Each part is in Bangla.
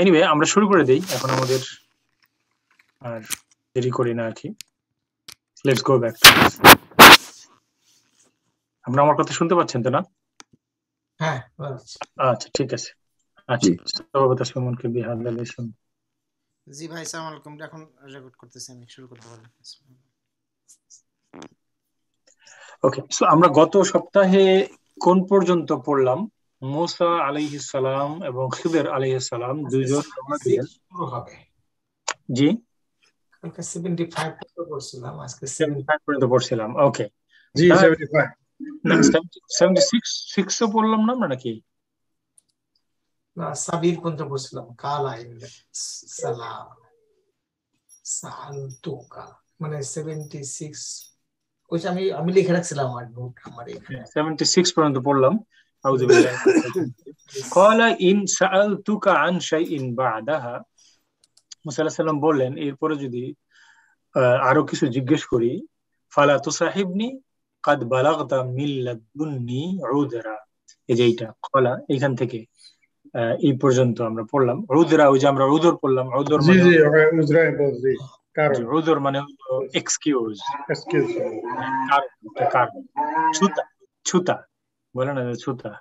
এনিওয়ে আমরা শুরু করে দেই এখন আমাদের আর দেরি করি না আর কি লেটস গো ব্যাক আপনারা আমার কথা শুনতে পাচ্ছেন তো না হ্যাঁ আচ্ছা ঠিক আছে আচ্ছা সভাপতি জি ভাই সালাম আলাইকুম এখন রেকর্ড করতেছি আমি শুরু করতে ওকে সো আমরা গত সপ্তাহে কোন পর্যন্ত পড়লাম মুসা আলাইহ সালাম এবং খিদের আলাইহ সালাম দুইজন জি কালকে 75 পর্যন্ত পড়ছিলাম না আমরা নাকি না পর্যন্ত পড়ছিলাম কাল আইলে সালাম সান্তুকা মানে 76 ওই আমি আমি লিখে রাখছিলাম আমার নোট আমার এখানে 76 হ্যাঁ, পর্যন্ত পড়লাম أعوذ بالله قال إن سألتك عن شيء بعدها সাল্লাম বললেন এরপরে যদি আরো কিছু জিজ্ঞেস করি ফালা তো সাহেবনি কাদ বালাগতা মিল্লাদুন্নি রুদরা এই যে এইটা কলা এখান থেকে এই পর্যন্ত আমরা পড়লাম রুদরা ওই যে আমরা রুদর পড়লাম রুদর রুদর মানে এক্সকিউজ ছুতা ছুতা বলে না ছুতা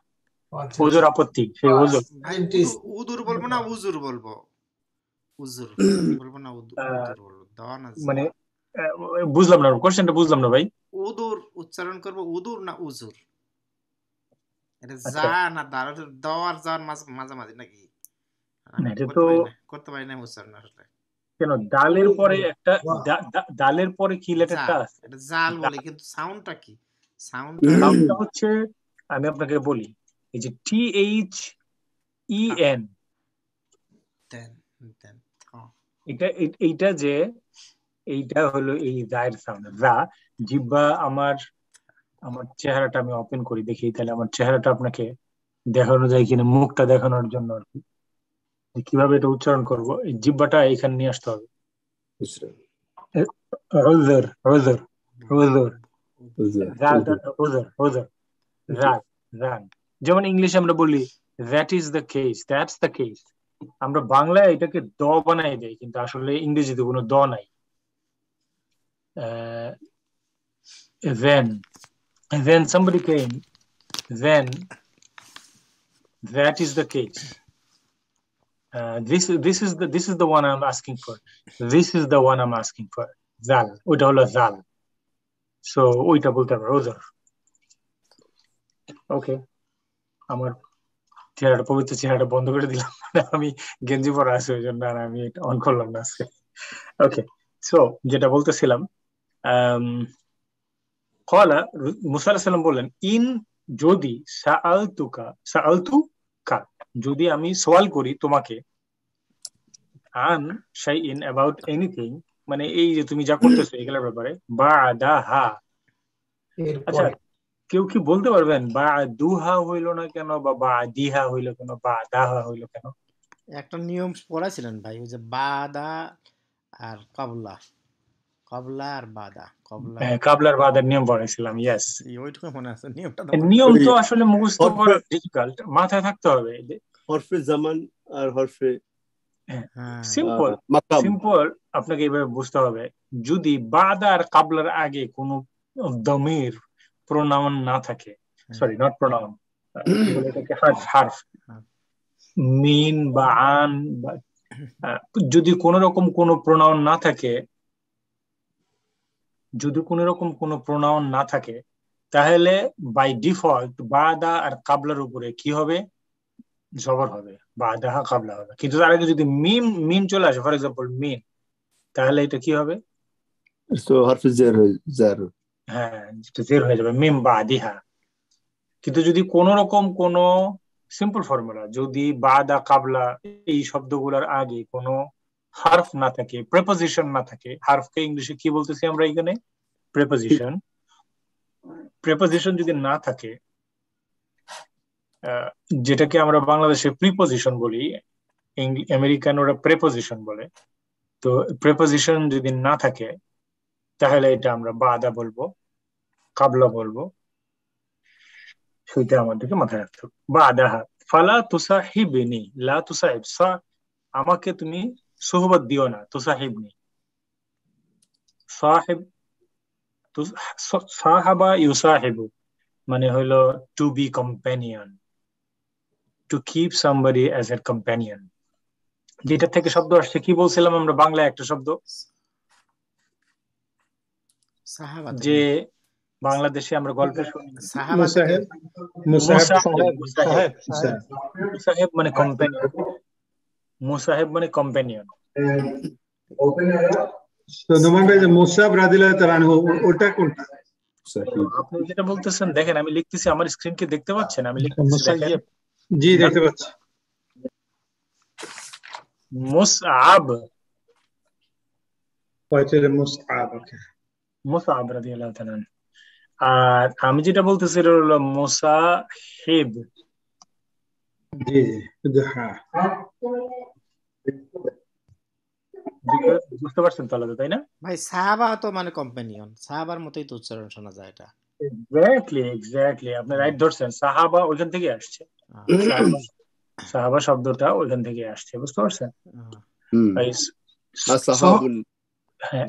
আচ্ছা। ওজোর আপত্তি সেই ওজোর আচ্ছা, উদুর বলবো না উজুর বলবো উজুর বলবো না উদুর বলবো মানে বুঝলাম না কোশ্চেনটা বুঝলাম না ভাই উদুর উচ্চারণ করব উদুর না উজুর এটা আচ্ছা। যা না যাওয়ার মাঝামাঝি নাকি এটা করতে পারি না উচ্চারণ আসলে কেন ডালের পরে একটা ডালের পরে কি লেটারটা আছে এটা জাল বলে কিন্তু সাউন্ডটা কি সাউন্ডটা হচ্ছে আমি আপনাকে বলি এই যে টি এইচ ই এন এটা এইটা যে এইটা হলো এই রায়ের সাউন্ড রা জিব্বা আমার আমার চেহারাটা আমি ওপেন করি দেখি তাহলে আমার চেহারাটা আপনাকে দেখানো যায় কিনা মুখটা দেখানোর জন্য আর কি কিভাবে এটা উচ্চারণ করব এই জিব্বাটা এখানে নিয়ে আসতে হবে রোজার রোজার রোজার রোজার রোজার রান রান যেমন ইংলিশে আমরা বলি that is the case that's the case আমরা বাংলায় এটাকে দ বানাই দেয় কিন্তু আসলে ইংরেজিতে কোনো দ নাই then then somebody came then that is the case uh, this this is the this is the one I'm asking for this is the one I'm asking for zal ওইটা হলো জাল সো ওইটা বলতে পারো ওকে আমার চেহারাটা পবিত্র চেহারাটা বন্ধ করে দিলাম মানে আমি গেঞ্জি পরা আছি ওই জন্য আর আমি অন করলাম না আজকে ওকে সো যেটা বলতেছিলাম কলা মুসা সাল্লাম বললেন ইন যদি সাআলতুকা সাআলতুকা যদি আমি সওয়াল করি তোমাকে আন শাই ইন অ্যাবাউট এনিথিং মানে এই যে তুমি যা করতেছো এগুলোর ব্যাপারে বা দা হা আচ্ছা কেউ কি বলতে পারবেন বা দুহা হইল না কেন বা বা দিহা হইল কেন বা দাহা হইল কেন একটা নিয়ম পড়াছিলেন ভাই ওই যে বাদা আর কাবলা কাবলা আর বাদা কবলা হ্যাঁ, কাবলার বাদার নিয়ম পড়াইছিলাম ইয়েস ওইটুকু মনে আছে নিয়মটা নিয়ম তো আসলে মুখস্থ করা ডিফিকাল্ট মাথায় থাকতে হবে হরফে জামান আর হরফে সিম্পল হ্যাঁ, হ্যাঁ। সিম্পল আপনাকে এইভাবে বুঝতে হবে যদি বাদা আর কাবলার আগে কোনো দমের প্রোনাউন না থাকে সরি নট প্রোনাউন হার্ফ মিন বা আন বা যদি কোন রকম কোনো প্রোনাউন না থাকে যদি কোন রকম কোনো প্রোনাউন না থাকে তাহলে বাই ডিফল্ট বাদা আর কাবলার উপরে কি হবে জবর হবে হা কাবলা হবে কিন্তু তার আগে যদি মিম মিন চলে আসে ফর এক্সাম্পল মিন তাহলে এটা কি হবে হ্যাঁ জের হয়ে যাবে মিম বা দিহা হ্যাঁ। কিন্তু যদি কোন রকম কোন সিম্পল ফর্মুলা যদি বা দা কাবলা এই শব্দগুলোর আগে কোন হার্ফ না থাকে প্রেপোজিশন না থাকে হার্ফকে ইংলিশে কি বলতেছি আমরা এখানে প্রেপোজিশন প্রেপোজিশন যদি না থাকে যেটাকে আমরা বাংলাদেশে প্রিপোজিশন বলি আমেরিকান ওরা প্রেপোজিশন বলে তো প্রেপোজিশন যদি না থাকে তাহলে এটা আমরা বাদা বলবো কাবলা বলবো সেটা আমাদেরকে মাথায় রাখতে হবে বা আদা হাত ফালা তুসাহিবিনি লা তুসাহিব সা আমাকে তুমি সোহবত দিও না তুসাহিবনি সাহেব সাহাবা মানে হইল to be companion to keep somebody as a companion যেটা থেকে শব্দ আসছে কি বলছিলাম আমরা বাংলায় একটা শব্দ যে বাংলাদেশে আমরা গল্প শুনি মুসাহেব মানে কম্পেনিয়ন মুসাহেব মানে কম্পেনিয়ন তো নোমান ভাই যে মুসাব রাদিল্লাহু তাআলা ওটা কোনটা আপনি যেটা বলতেছেন দেখেন আমি লিখতেছি আমার স্ক্রিন কি দেখতে পাচ্ছেন আমি লিখতেছি জি দেখতে পাচ্ছি মুসআব মুসআব ওকে মুসআব রাদিয়াল্লাহু তাআলা আর আমি যেটা বলতেছি এটা হলো মোসা হেব হ্যাঁ। বুঝতে পারছেন তো আলাদা তাই না ভাই সাহাবা তো মানে কম্পানিয়ন সাহাবার মতোই তো উচ্চারণ শোনা যায় এটা এক্স্যাক্টলি এক্স্যাক্টলি আপনি রাইট ধরছেন সাহাবা ওইখান থেকে আসছে আচ্ছা। সাহাবা শব্দটা ওইখান থেকে আসছে বুঝতে পারছেন হ্যাঁ,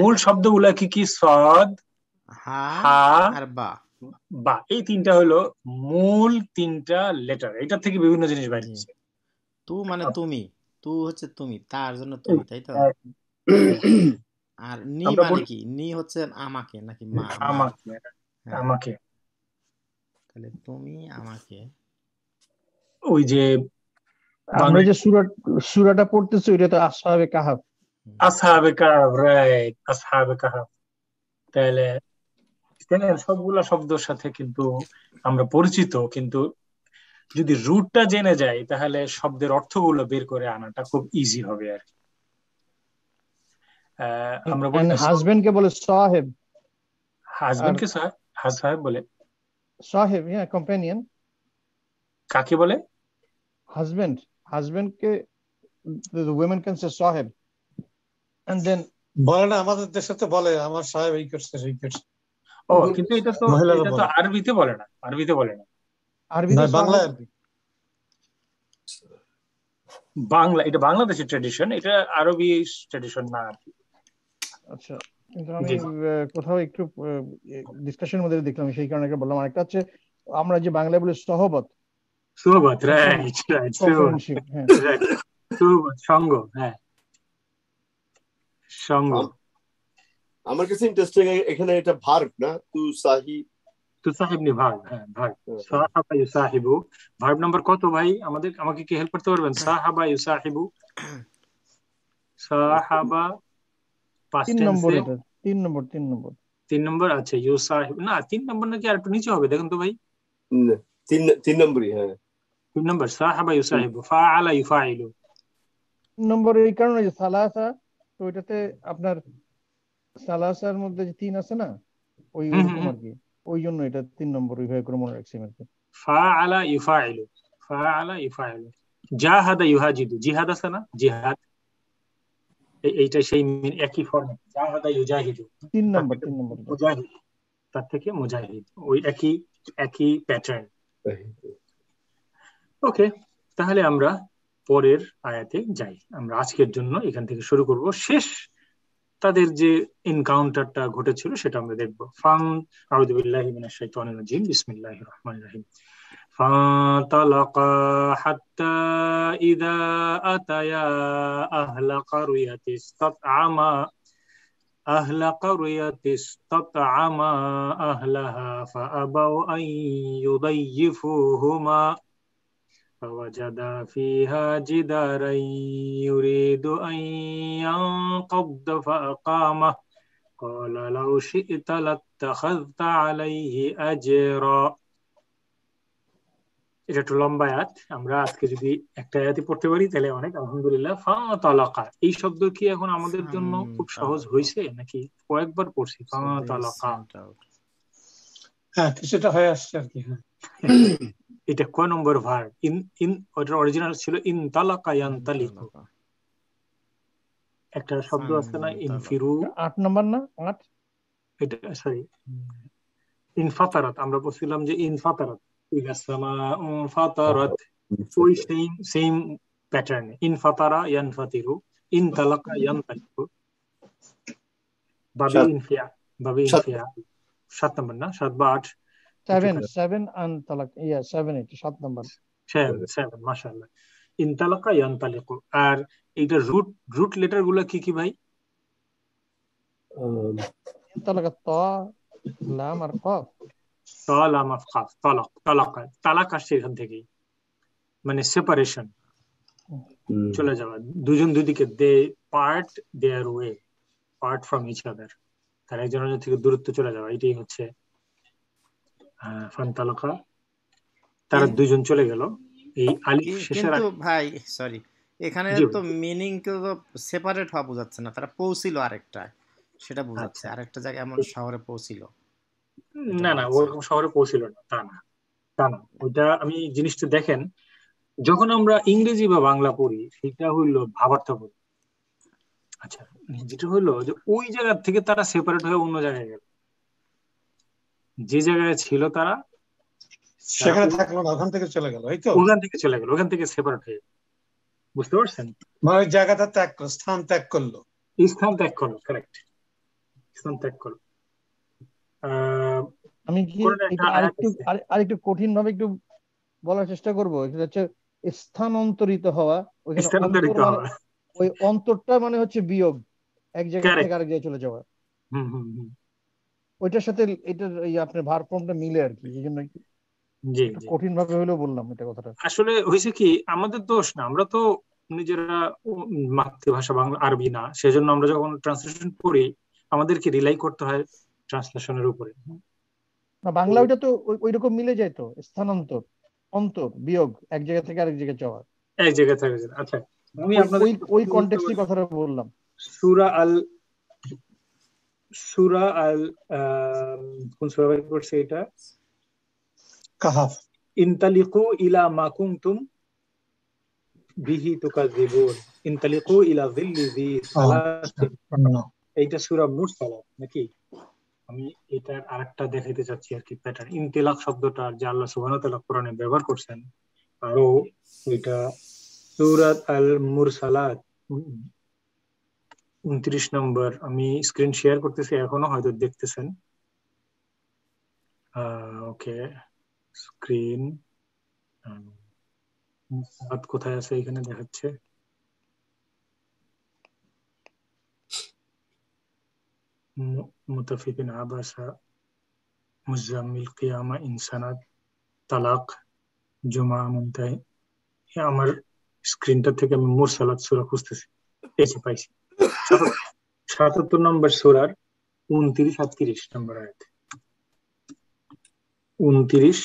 মূল শব্দগুলা কি কি সদ হা আর বা বা এই তিনটা হলো মূল তিনটা লেটার এটা থেকে বিভিন্ন জিনিস বাইরে হচ্ছে তু মানে আচ্ছা। তুমি তু হচ্ছে তুমি তার জন্য তুমি তাই তো আর নি মানে কি নি হচ্ছে আমাকে নাকি মা আমাকে হ্যাঁ। আমাকে তাহলে তুমি আমাকে ওই যে আমরা যে সুরা সুরাটা পড়তেছি ওইটা তো আসহাবে কাহাব আসহাবে কাহাব রাইট আসহাবে কাহাব তাহলে ক্রিশ্চিয়ানের সবগুলা শব্দের সাথে কিন্তু আমরা পরিচিত কিন্তু যদি রুটটা জেনে যাই তাহলে শব্দের অর্থগুলো বের করে আনাটা খুব ইজি হবে আর কি আমরা হাজবেন্ড কে বলে সাহেব হাজবেন্ড সাহেব হ্যাঁ, সাহেব বলে সাহেব ইয়া কম্প্যানিয়ন কাকে বলে হাজবেন্ড হাজবেন্ডকে কে the women can সাহেব and দেন বলে না আমাদের দেশে তো বলে আমার সাহেব এই করছে সেই করছে ও কিন্তু এটা তো এটা তো আরবিতে বলে না আরবিতে বলে না আরবিতে বাংলা এটা বাংলাদেশের ট্রেডিশন এটা আরবি ট্রেডিশন না আর আচ্ছা কিন্তু আমি কোথাও একটু ডিসকাশনের মধ্যে দেখলাম সেই কারণে একটা বললাম আরেকটা হচ্ছে আমরা যে বাংলায় বলি সহবত সহবত হ্যাঁ। সঙ্গ হ্যাঁ সঙ্গ আমার কাছে ইন্টারেস্টিং এখানে এটা ভার্ব না তু সাহি তু সাহিব নি ভার্ব হ্যাঁ ভার্ব হ্যাঁ। সাহাবা ইউসাহিবু ভার্ব নাম্বার কত ভাই আমাদের আমাকে কি হেল্প করতে পারবেন হ্যাঁ। সাহাবা ইউসাহিবু সাহাবা পাস্ট নম্বর তিন নম্বর তিন নম্বর তিন নম্বর আচ্ছা ইউসাহিব না তিন নম্বর নাকি আর একটু নিচে হবে দেখুন তো ভাই তিন তিন নম্বরই হ্যাঁ তিন নম্বর সাহাবা ইউসাহিবু ফাআলা ইউফাইলু নম্বর এই কারণে যে সালাসা তো এটাতে আপনার সালাসার মধ্যে যে তিন আছে না ওই ওরকম আর কি ওই জন্য এটা তিন নম্বর ওইভাবে করে মনে রাখছি আর কি ফাআলা ইফাইলু ফাআলা ইফাইলু জাহাদা ইউহাজিদু জিহাদ আছে না জিহাদ এইটা সেই মিন একই ফর্মে জাহাদা ইউজাহিদু তিন নম্বর তিন নম্বর মুজাহিদ তার থেকে মুজাহিদ ওই একই একই প্যাটার্ন ওকে তাহলে আমরা পরের আয়াতে যাই আমরা আজকের জন্য এখান থেকে শুরু করব শেষ তাদের যে এনকাউন্টারটা ঘটেছিল সেটা আমরা দেখব ফাং আউযুবিল্লাহি মিনাশ শাইতানির রাজিম বিসমিল্লাহির রহমানির রহিম فانطلقا حتى إذا أتيا أهل قرية استطعما أهل قرية استطعما أهلها فأبوا أن يضيفوهما فوجد فيها جدارا يريد أن ينقض فأقامه قال لو شئت لاتخذت عليه أجرا এটা একটু লম্বা আয়াত আমরা আজকে যদি একটা আয়াতই পড়তে পারি তাহলে অনেক আলহামদুলিল্লাহ ফা এই শব্দ কি এখন আমাদের জন্য খুব সহজ হয়েছে নাকি কয়েকবার পড়ছি ফা হ্যাঁ কিছুটা হয়ে আসছে আর কি হ্যাঁ এটা ক নম্বর ভার ইন ইন ওটার অরিজিনাল ছিল ইন তালাকা ইয়ান ইয়ান্তালিকু একটা শব্দ আছে না ইন ফিরু আট নম্বর না আট এটা সরি ইন ফাতারাত আমরা বলছিলাম যে ইন ইনফাতারাত ইগাসামা ফাতারাত ওই সেম সেম প্যাটার্ন ইন ফাতারা ইয়ান ফাতিরু ইন তালাকা ইয়ান ইয়ানতালিকু বাবে ইনফিয়া বাবে ফিয়া সাত নম্বর না সাত বা আট এখান থেকেই মানে সেপারেশন চলে যাওয়া দুজন দুদিকে they part their way part from each other তারা একজন থেকে দূরত্ব চলে যাওয়া এটাই হচ্ছে ফান্তালাকা তারা দুজন চলে গেল এই ভাই সরি এখানে তো মিনিং তো সেপারেট হওয়া বোঝাচ্ছে না তারা পৌঁছিল আরেকটা সেটা বোঝাচ্ছে আচ্ছা। আরেকটা জায়গায় এমন শহরে পৌঁছিল না না ওরকম শহরে পৌঁছিল না তা না তা না ওইটা আমি জিনিসটা দেখেন যখন আমরা ইংরেজি বা বাংলা পড়ি সেটা হইলো ভাবার্থ আচ্ছা যেটা হলো যে ওই জায়গা থেকে তারা সেপারেট হয়ে অন্য জায়গায় গেল যে জায়গায় ছিল তারা সেখানে থাকলো না ওখান থেকে চলে গেল এই তো ওখান থেকে চলে গেল ওখান থেকে সেপারেট হয়ে বুঝতে পারছেন মানে জায়গাটা ত্যাগ করলো স্থান ত্যাগ করলো স্থান ত্যাগ করলো কারেক্ট স্থান ত্যাগ করলো আমি কি আরেকটু আরেকটু কঠিন ভাবে একটু বলার চেষ্টা করব এটা হচ্ছে স্থানান্তরিত হওয়া ওই স্থানান্তরিত হওয়া ওই অন্তরটা মানে হচ্ছে বিয়োগ এক জায়গা থেকে আরেক জায়গায় চলে যাওয়া হুম হুম হুম ওইটার সাথে এটার এই আপনার ভারফর্মটা মিলে আর কি এই জন্য জি কঠিন ভাবে হলেও বললাম এটা কথাটা আসলে হয়েছে কি আমাদের দোষ না আমরা তো নিজেরা মাতৃভাষা বাংলা আরবি না সেজন্য আমরা যখন ট্রান্সলেশন করি আমাদেরকে রিলাই করতে হয় ট্রান্সলেশনের উপরে না বাংলা ওইটা তো ওইরকম মিলে যায় তো স্থানান্তর অন্তর বিয়োগ এক জায়গা থেকে আরেক জায়গায় যাওয়া এক জায়গা থেকে আচ্ছা আমি আপনাদের ওই কনটেক্সটে কথাটা বললাম সুরা আল সুরা আল কোন সুরা ভাই পড়ছে এটা কাহাফ ইনতালিকু ইলা মা কুনতুম বিহি তুকাযিবুন ইনতালিকু ইলা যিল্লি জি এইটা সুরা মুরসালাত নাকি আমি এটার আরেকটা দেখাইতে চাচ্ছি আর কি প্যাটার্ন ইনতিলাক শব্দটা যে আল্লাহ সুবহানাহু ওয়া তাআলা কোরআনে ব্যবহার করছেন আরো এটা সুরাত আল মুরসালাত উনত্রিশ নম্বর আমি স্ক্রিন শেয়ার করতেছি এখনো হয়তো দেখতেছেন ওকে স্ক্রিন হাত কোথায় আছে এখানে দেখাচ্ছে মুতাফিদিন আবাসা মুজামিল কিয়ামা ইনসানাত তালাক জুমা মুমতাই আমার স্ক্রিনটা থেকে আমি মোর মোরসালাত সুরা খুঁজতেছি এসে পাইছি সাতাত্তর নম্বর সোরার উনত্রিশ আর তিরিশ নম্বর আয়াত উনত্রিশ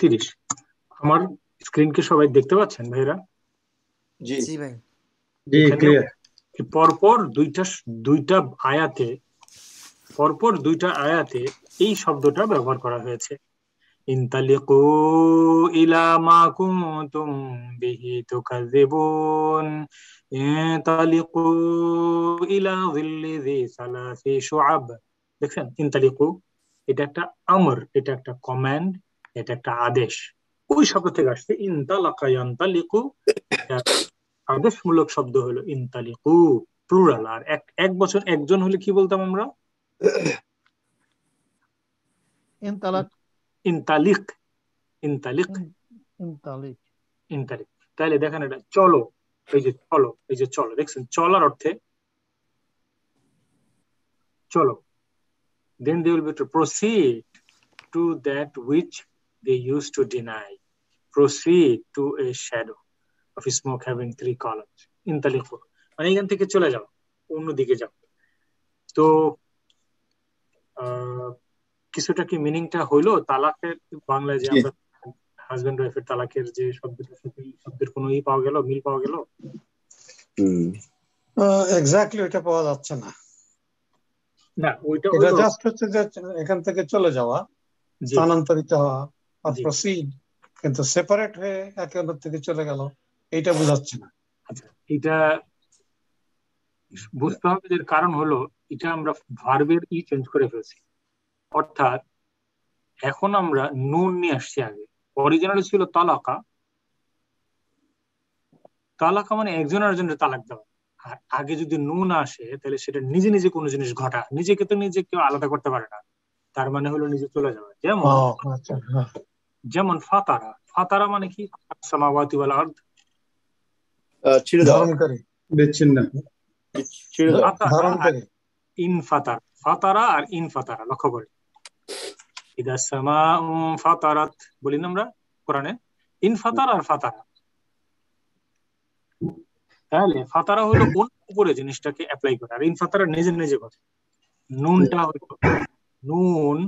তিরিশ আমার স্ক্রিনকে সবাই দেখতে পাচ্ছেন ভাইরা জি ভাই জি পরপর দুইটা দুইটা আয়াতে পরপর দুইটা আয়াতে এই শব্দটা ব্যবহার করা হয়েছে انطلقوا إلى ما كنتم به تكذبون انطلقوا إلى ظل ذي ثلاث شعب দেখছেন ইন্তালিকু এটা একটা আমর এটা একটা কমান্ড এটা একটা আদেশ ওই শব্দ থেকে আসছে ইনতালাকা ইন্তালিকু আদেশমূলক শব্দ হলো ইনতালিকু প্লুরাল আর এক এক বছর একজন হলে কি বলতাম আমরা ইনতালাক ইনতালিক ইনতালিক ইনতালিক ইনতালিক তাহলে দেখেন এটা চলো এই যে চলো এই যে চলো দেখছেন চলার অর্থে চলো then they will be to proceed to that which they used to deny proceed to a shadow of a smoke having three columns ইনতালিক মানে এখান থেকে চলে যাও অন্যদিকে যাও তো কিছুটা কি মিনিংটা হইলো তালাকের বাংলায় যে আমরা হাজবেন্ড ওয়াইফের তালাকের যে শব্দটা সাথে শব্দের কোনো ই পাওয়া গেল মিল পাওয়া গেল এক্স্যাক্টলি ওইটা পাওয়া যাচ্ছে না না ওইটা জাস্ট হচ্ছে যে এখান থেকে চলে যাওয়া স্থানান্তরিত হওয়া আর প্রসিড কিন্তু সেপারেট হয়ে একে অন্যের থেকে চলে গেল এইটা বোঝাচ্ছে না আচ্ছা, এটা বুঝতে হবে যে কারণ হলো এটা আমরা ভার্বের ই চেঞ্জ করে ফেলছি অর্থাৎ এখন আমরা নুন নিয়ে আসছি আগে অরিজিনাল ছিল তালাকা তালাকা মানে একজন আরেকজনের তালাক দেওয়া আর আগে যদি নুন আসে তাহলে সেটা নিজে নিজে কোনো জিনিস ঘটা নিজেকে তো নিজে কেউ আলাদা করতে পারে না তার মানে হলো নিজে চলে যাওয়া যেমন আচ্ছা, হ্যাঁ। যেমন ফাতারা ফাতারা মানে কি সামাওয়াতি ইন ফাতারা ফাতারা আর ইন ফাতারা লক্ষ্য করে ইদা সামা ফাতারাত বলি না আমরা কোরআনে ইন ফাতার আর ফাতারা তাহলে ফাতারা হলো কোন উপরে জিনিসটাকে অ্যাপ্লাই করে আর ইন ফাতারা নিজে নিজে করে নুনটা হলো নুন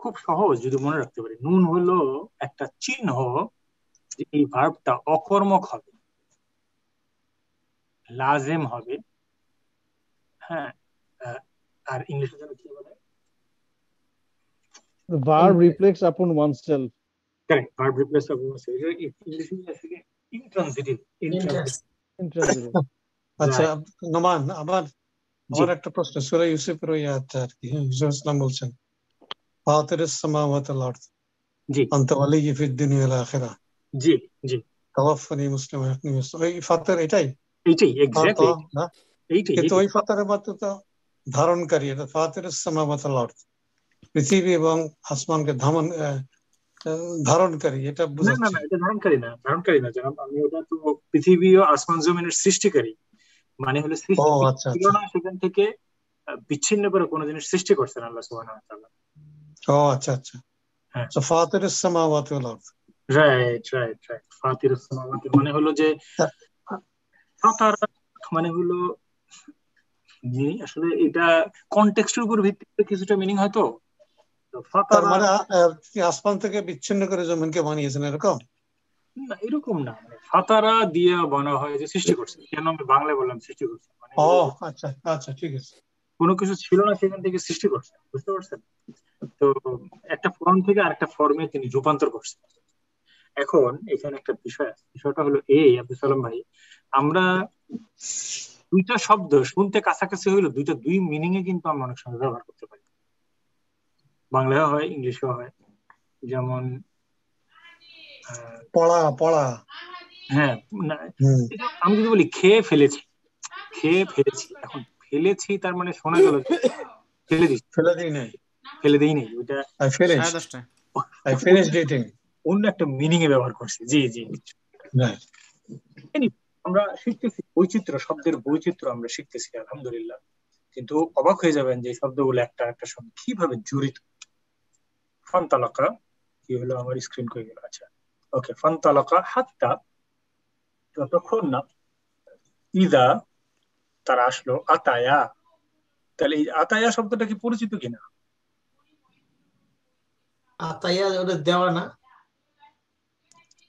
খুব সহজ যদি মনে রাখতে পারি নুন হলো একটা চিহ্ন যে এই ভার্বটা অকর্মক হবে লাজেম হবে হ্যাঁ আর ইংলিশে যেন কি বলে The verb reflects upon oneself. Correct. Verb reflects upon oneself. It is intransitive. Intransitive. intransitive. আচ্ছা নোমান আমার আমার একটা প্রশ্ন সুরা ইউসুফের ওই আয়াতটা আর কি হুজুর ইসলাম বলছেন ফাতিরের সামাওয়াত আল আরদ জি আনত ওয়ালিয়্যি ফিদ দুনিয়া ওয়াল আখিরা জি জি তাওয়াফানি মুসলিম হাকনি মুসলিম ওই ফাতির এটাই এটাই এক্স্যাক্টলি এইটাই কিন্তু ওই ফাতিরের মাত্র তো ধারণকারী এটা ফাতিরের সামাওয়াত আল আরদ পৃথিবী এবং আসমানকে ধামন ধারণকারী এটা না না এটা ধারণকারী না ধারণকারী না জনাব আমি ওটা তো পৃথিবী ও আসমান জমিনের সৃষ্টিকারী মানে হলো সৃষ্টি ছিল আচ্ছা, আচ্ছা। সেখান থেকে বিচ্ছিন্ন করে কোনো জিনিস সৃষ্টি করছেন আল্লাহ সুবহানাহু ওয়া তাআলা ও আচ্ছা আচ্ছা হ্যাঁ সো ফাতিরুস সামাওয়াতি ওয়াল আরদ রাইট রাইট রাইট ফাতিরুস সামাওয়াতি মানে হলো যে ফাতার মানে হলো আসলে এটা কনটেক্সটের উপর ভিত্তি করে কিছুটা মিনিং হয়তো মানে, আসমান থেকে বিচ্ছিন্ন করে জমিনকে বানিয়েছেন এরকম না এরকম না মানে ফাতারা দিয়ে বানা হয় যে সৃষ্টি করছে কেন আমি বাংলায় বললাম সৃষ্টি করছে মানে ও আচ্ছা আচ্ছা ঠিক আছে কোনো কিছু ছিল না সেখান থেকে সৃষ্টি করছে বুঝতে পারছেন তো একটা ফর্ম থেকে আরেকটা ফর্মে তিনি রূপান্তর করছেন এখন এখানে একটা বিষয় আছে বিষয়টা হলো এই আব্দুল সালাম ভাই আমরা দুইটা শব্দ শুনতে কাছাকাছি হইলো দুইটা দুই মিনিং এ কিন্তু আমরা অনেক সময় ব্যবহার করতে পারি বাংলা হয় ইংলিশও হয় যেমন পড়া পড়া হ্যাঁ আমি যদি বলি খেয়ে ফেলেছি খেয়ে ফেলেছি এখন ফেলেছি তার মানে শোনা গেল ফেলে দিই ফেলে দিই নাই ফেলে দিই নাই ওইটা আই আই অন্য একটা মিনিং এ ব্যবহার করছে জি জি আমরা শিখতেছি বৈচিত্র্য শব্দের বৈচিত্র্য আমরা শিখতেছি আলহামদুলিল্লাহ কিন্তু অবাক হয়ে যাবেন যে শব্দগুলো একটা একটা শব্দ কিভাবে জড়িত ফান্তালাকা কি হলো আমার স্ক্রিন কই গেল আচ্ছা ওকে ফান্তালাকা হাত্তা যতক্ষণ না ইদা তারা আসলো আতায়া তাহলে এই আতায়া শব্দটা কি পরিচিত কিনা আতায়া ওটা দেওয়া না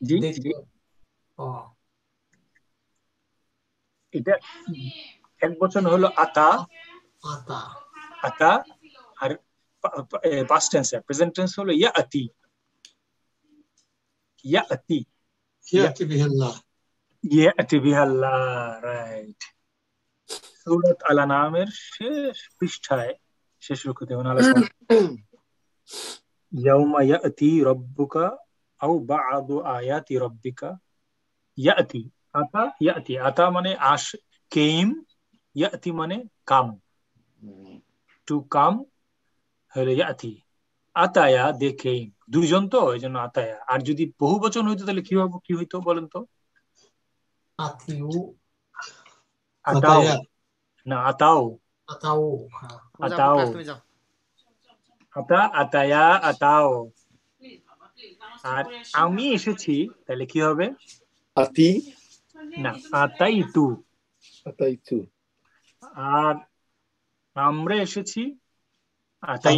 জি এটা এক বচন হলো আতা আতা আতা पास्ट टेंस है प्रेजेंट टेंस बोलो या अति या अति या अति बिहल्ला या अति बिहल्ला राइट सूरत अल अनामेर শেষ পৃষ্ঠায় শেষ রুকুতে ওনালা ইয়াউমা ইয়াতি রাব্বুকা আও বা'দু আয়াতি রাব্বিকা ইয়াতি আতা ইয়াতি আতা মানে আশ কেম ইয়াতি মানে কাম টু কাম আতায়া দেখে দুজন তো ওই জন্য আতায়া আর যদি বহু বচন হইতো তাহলে কি হবে কি হইতো বলেন তো না আতাও আতাও হ্যাঁ। আতা আতায়া আতাও আর আমি এসেছি তাহলে কি হবে আতি না আতাইতু আতাইতু আর আমরা এসেছি আমরা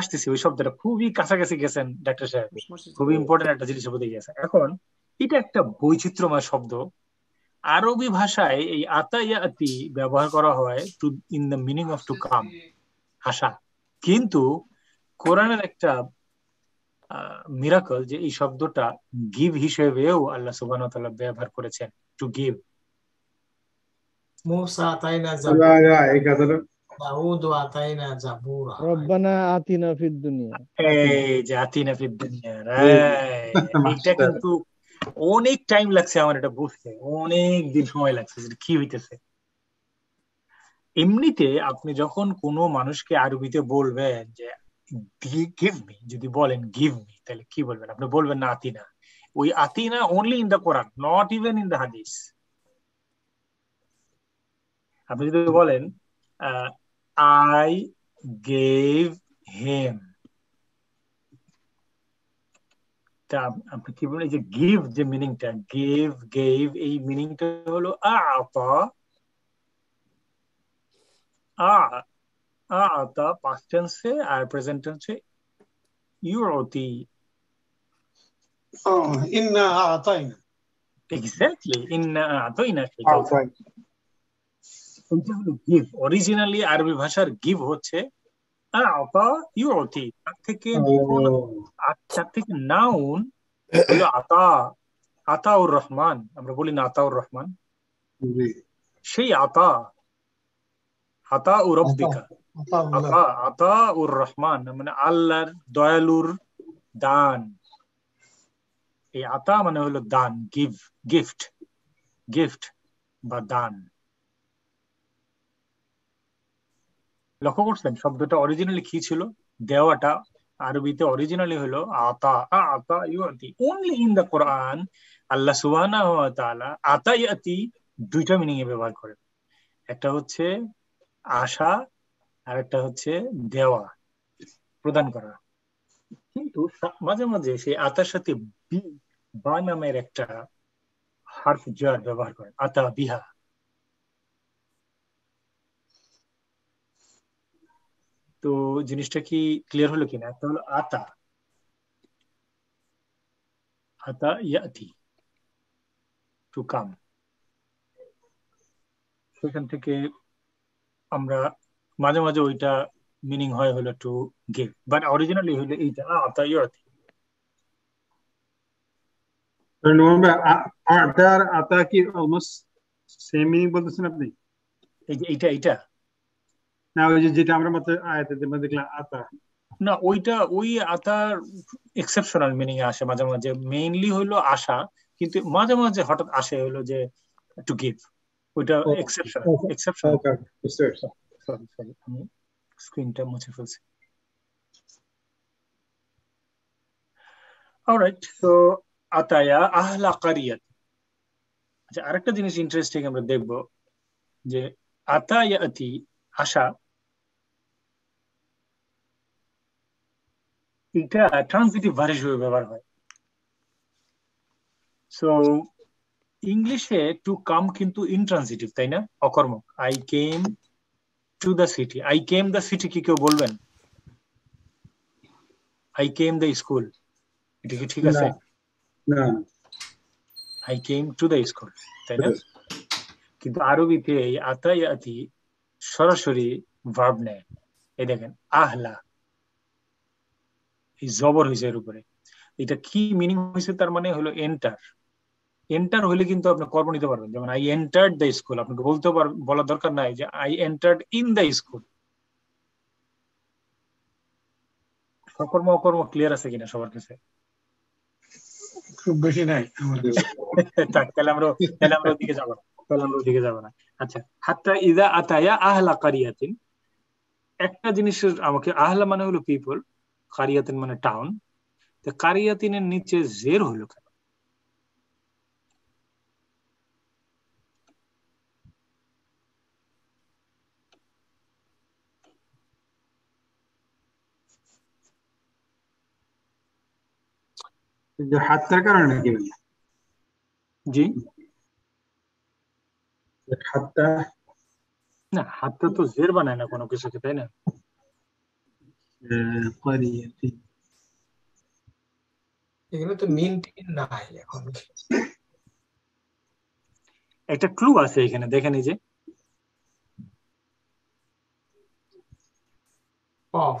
আসতেছি ওই শব্দটা খুবই কাছাকাছি গেছেন ডাক্তার সাহেব খুবই ইম্পর্টেন্ট একটা জিনিস প্রতি গেছে এখন এটা একটা বৈচিত্র্যময় শব্দ আরবি ভাষায় এই আতাইয়াতি ব্যবহার করা হয় to in the meaning of to come আসা কিন্তু কোরআনের একটা মিরাকল যে এই শব্দটা গিভ হিসেবেও আল্লাহ সুবহান তাআলা ব্যবহার করেছেন টু গিভ মুসা আতাইনা এই আচ্ছা। কিন্তু অনেক টাইম লাগছে আমার এটা বুঝতে অনেক দিন সময় লাগছে কি হইতেছে এমনিতে আপনি যখন কোনো মানুষকে আরবিতে বলবেন যে গিভ মি যদি বলেন গিভ মি তাহলে কি বলবেন আপনি বলবেন না আতিনা ওই আতিনা only in the Quran not even in the Hadith আপনি যদি বলেন আই গেভ হেম আপনি কি বলেন যে গিভ যে মিনিংটা গিভ গেভ এই মিনিংটা হলো আ আতা পাস্ট টেন্সে আর প্রেজেন্ট টেন্সে ইউরতি ইন্না আতাইনা এক্স্যাক্টলি অরিজিনালি আরবি ভাষার গিভ হচ্ছে আতা uh, ইউরতি তার থেকে oh. তার থেকে নাউন হলো আতা আতাউর রহমান আমরা বলি না আতাউর রহমান সেই আতা আতা উরব্বিকা আতা উর রহমান মানে আল্লাহর দয়ালুর দান এই আতা মানে হলো দান গিভ গিফট গিফট বা দান লক্ষ্য করছেন শব্দটা অরিজিনালি কি ছিল দেওয়াটা আরবিতে অরিজিনালি হলো আতা আতা ইউতি অনলি ইন দা কোরআন আল্লাহ সুবহানাহু ওয়া তাআলা আতা ইয়াতি দুইটা মিনিং এ ব্যবহার করেন একটা হচ্ছে আশা আর একটা হচ্ছে দেওয়া প্রদান করা কিন্তু মাঝে মাঝে সেই আতার সাথে বি বা নামের একটা হার্ফ জয়ার ব্যবহার করেন আতা বিহা তো জিনিসটা কি ক্লিয়ার হলো কিনা একটা হলো আতা আতা ইয়াতি টু কাম সেখান থেকে আমরা মাঝে মাঝে ওইটা মিনিং হয় হলো টু গিভ বাট অরিজিনালি হলো এইটা আতা কি অলমোস্ট সেম মিনিং বলতেছেন আপনি এই যে এইটা এইটা না ওই যেটা আমরা মাত্র আয়াতের মধ্যে দেখলাম আতা না ওইটা ওই আতার এক্সেপশনাল মিনিং আসে মাঝে মাঝে মেইনলি হলো আশা কিন্তু মাঝে মাঝে হঠাৎ আসে হলো যে টু গিভ ওইটা এক্সেপশন এক্সেপশন সরি সরি আমি স্ক্রিনটা মুছে ফেলছি অলরাইট তো আতায়া আহলা কারিয়াত আচ্ছা আরেকটা জিনিস ইন্টারেস্টিং আমরা দেখব যে আতায়াতি আশা এটা ট্রান্সিটিভ ভার হিসেবে ব্যবহার হয় সো ইংলিশে টু কাম কিন্তু ইনট্রান্সিটিভ তাই না অকর্মক I came to the city I came the city কি কেউ বলবেন আই কেম দ্য স্কুল এটা কি ঠিক আছে I came to the school তাই না কিন্তু আরবিতে এই আতি সরাসরি ভার্ব নেয় এই দেখেন আহলা এই জবর হয়েছে এর উপরে এটা কি মিনিং হয়েছে তার মানে হলো এন্টার এন্টার হলে কিন্তু আপনি কর্ম নিতে পারবেন যেমন আই এন্টার্ড দ্য স্কুল আপনাকে বলতে বলার দরকার নাই যে I entered in the school সকর্ম অকর্ম ক্লিয়ার আছে কিনা সবার কাছে খুব বেশি নাই তাহলে আমরা তাহলে আমরা ওদিকে যাবো তাহলে আমরা ওদিকে যাবো না আচ্ছা ইদা আতায়া আহলা কারিয়াতিন একটা জিনিসের আমাকে আহলা মানে হলো পিপল কারিয়াতিন মানে টাউন তো কারিয়াতিনের নিচে জের হলো কেন যে হাতটার কারণে নাকি জি হাতটা না হাতটা তো জের বানায় না কোনো কিছুকে তাই না হ্যাঁ, এগুলো তো মিন নাই এখন একটা ক্লু আছে এখানে দেখেন এই যে অফ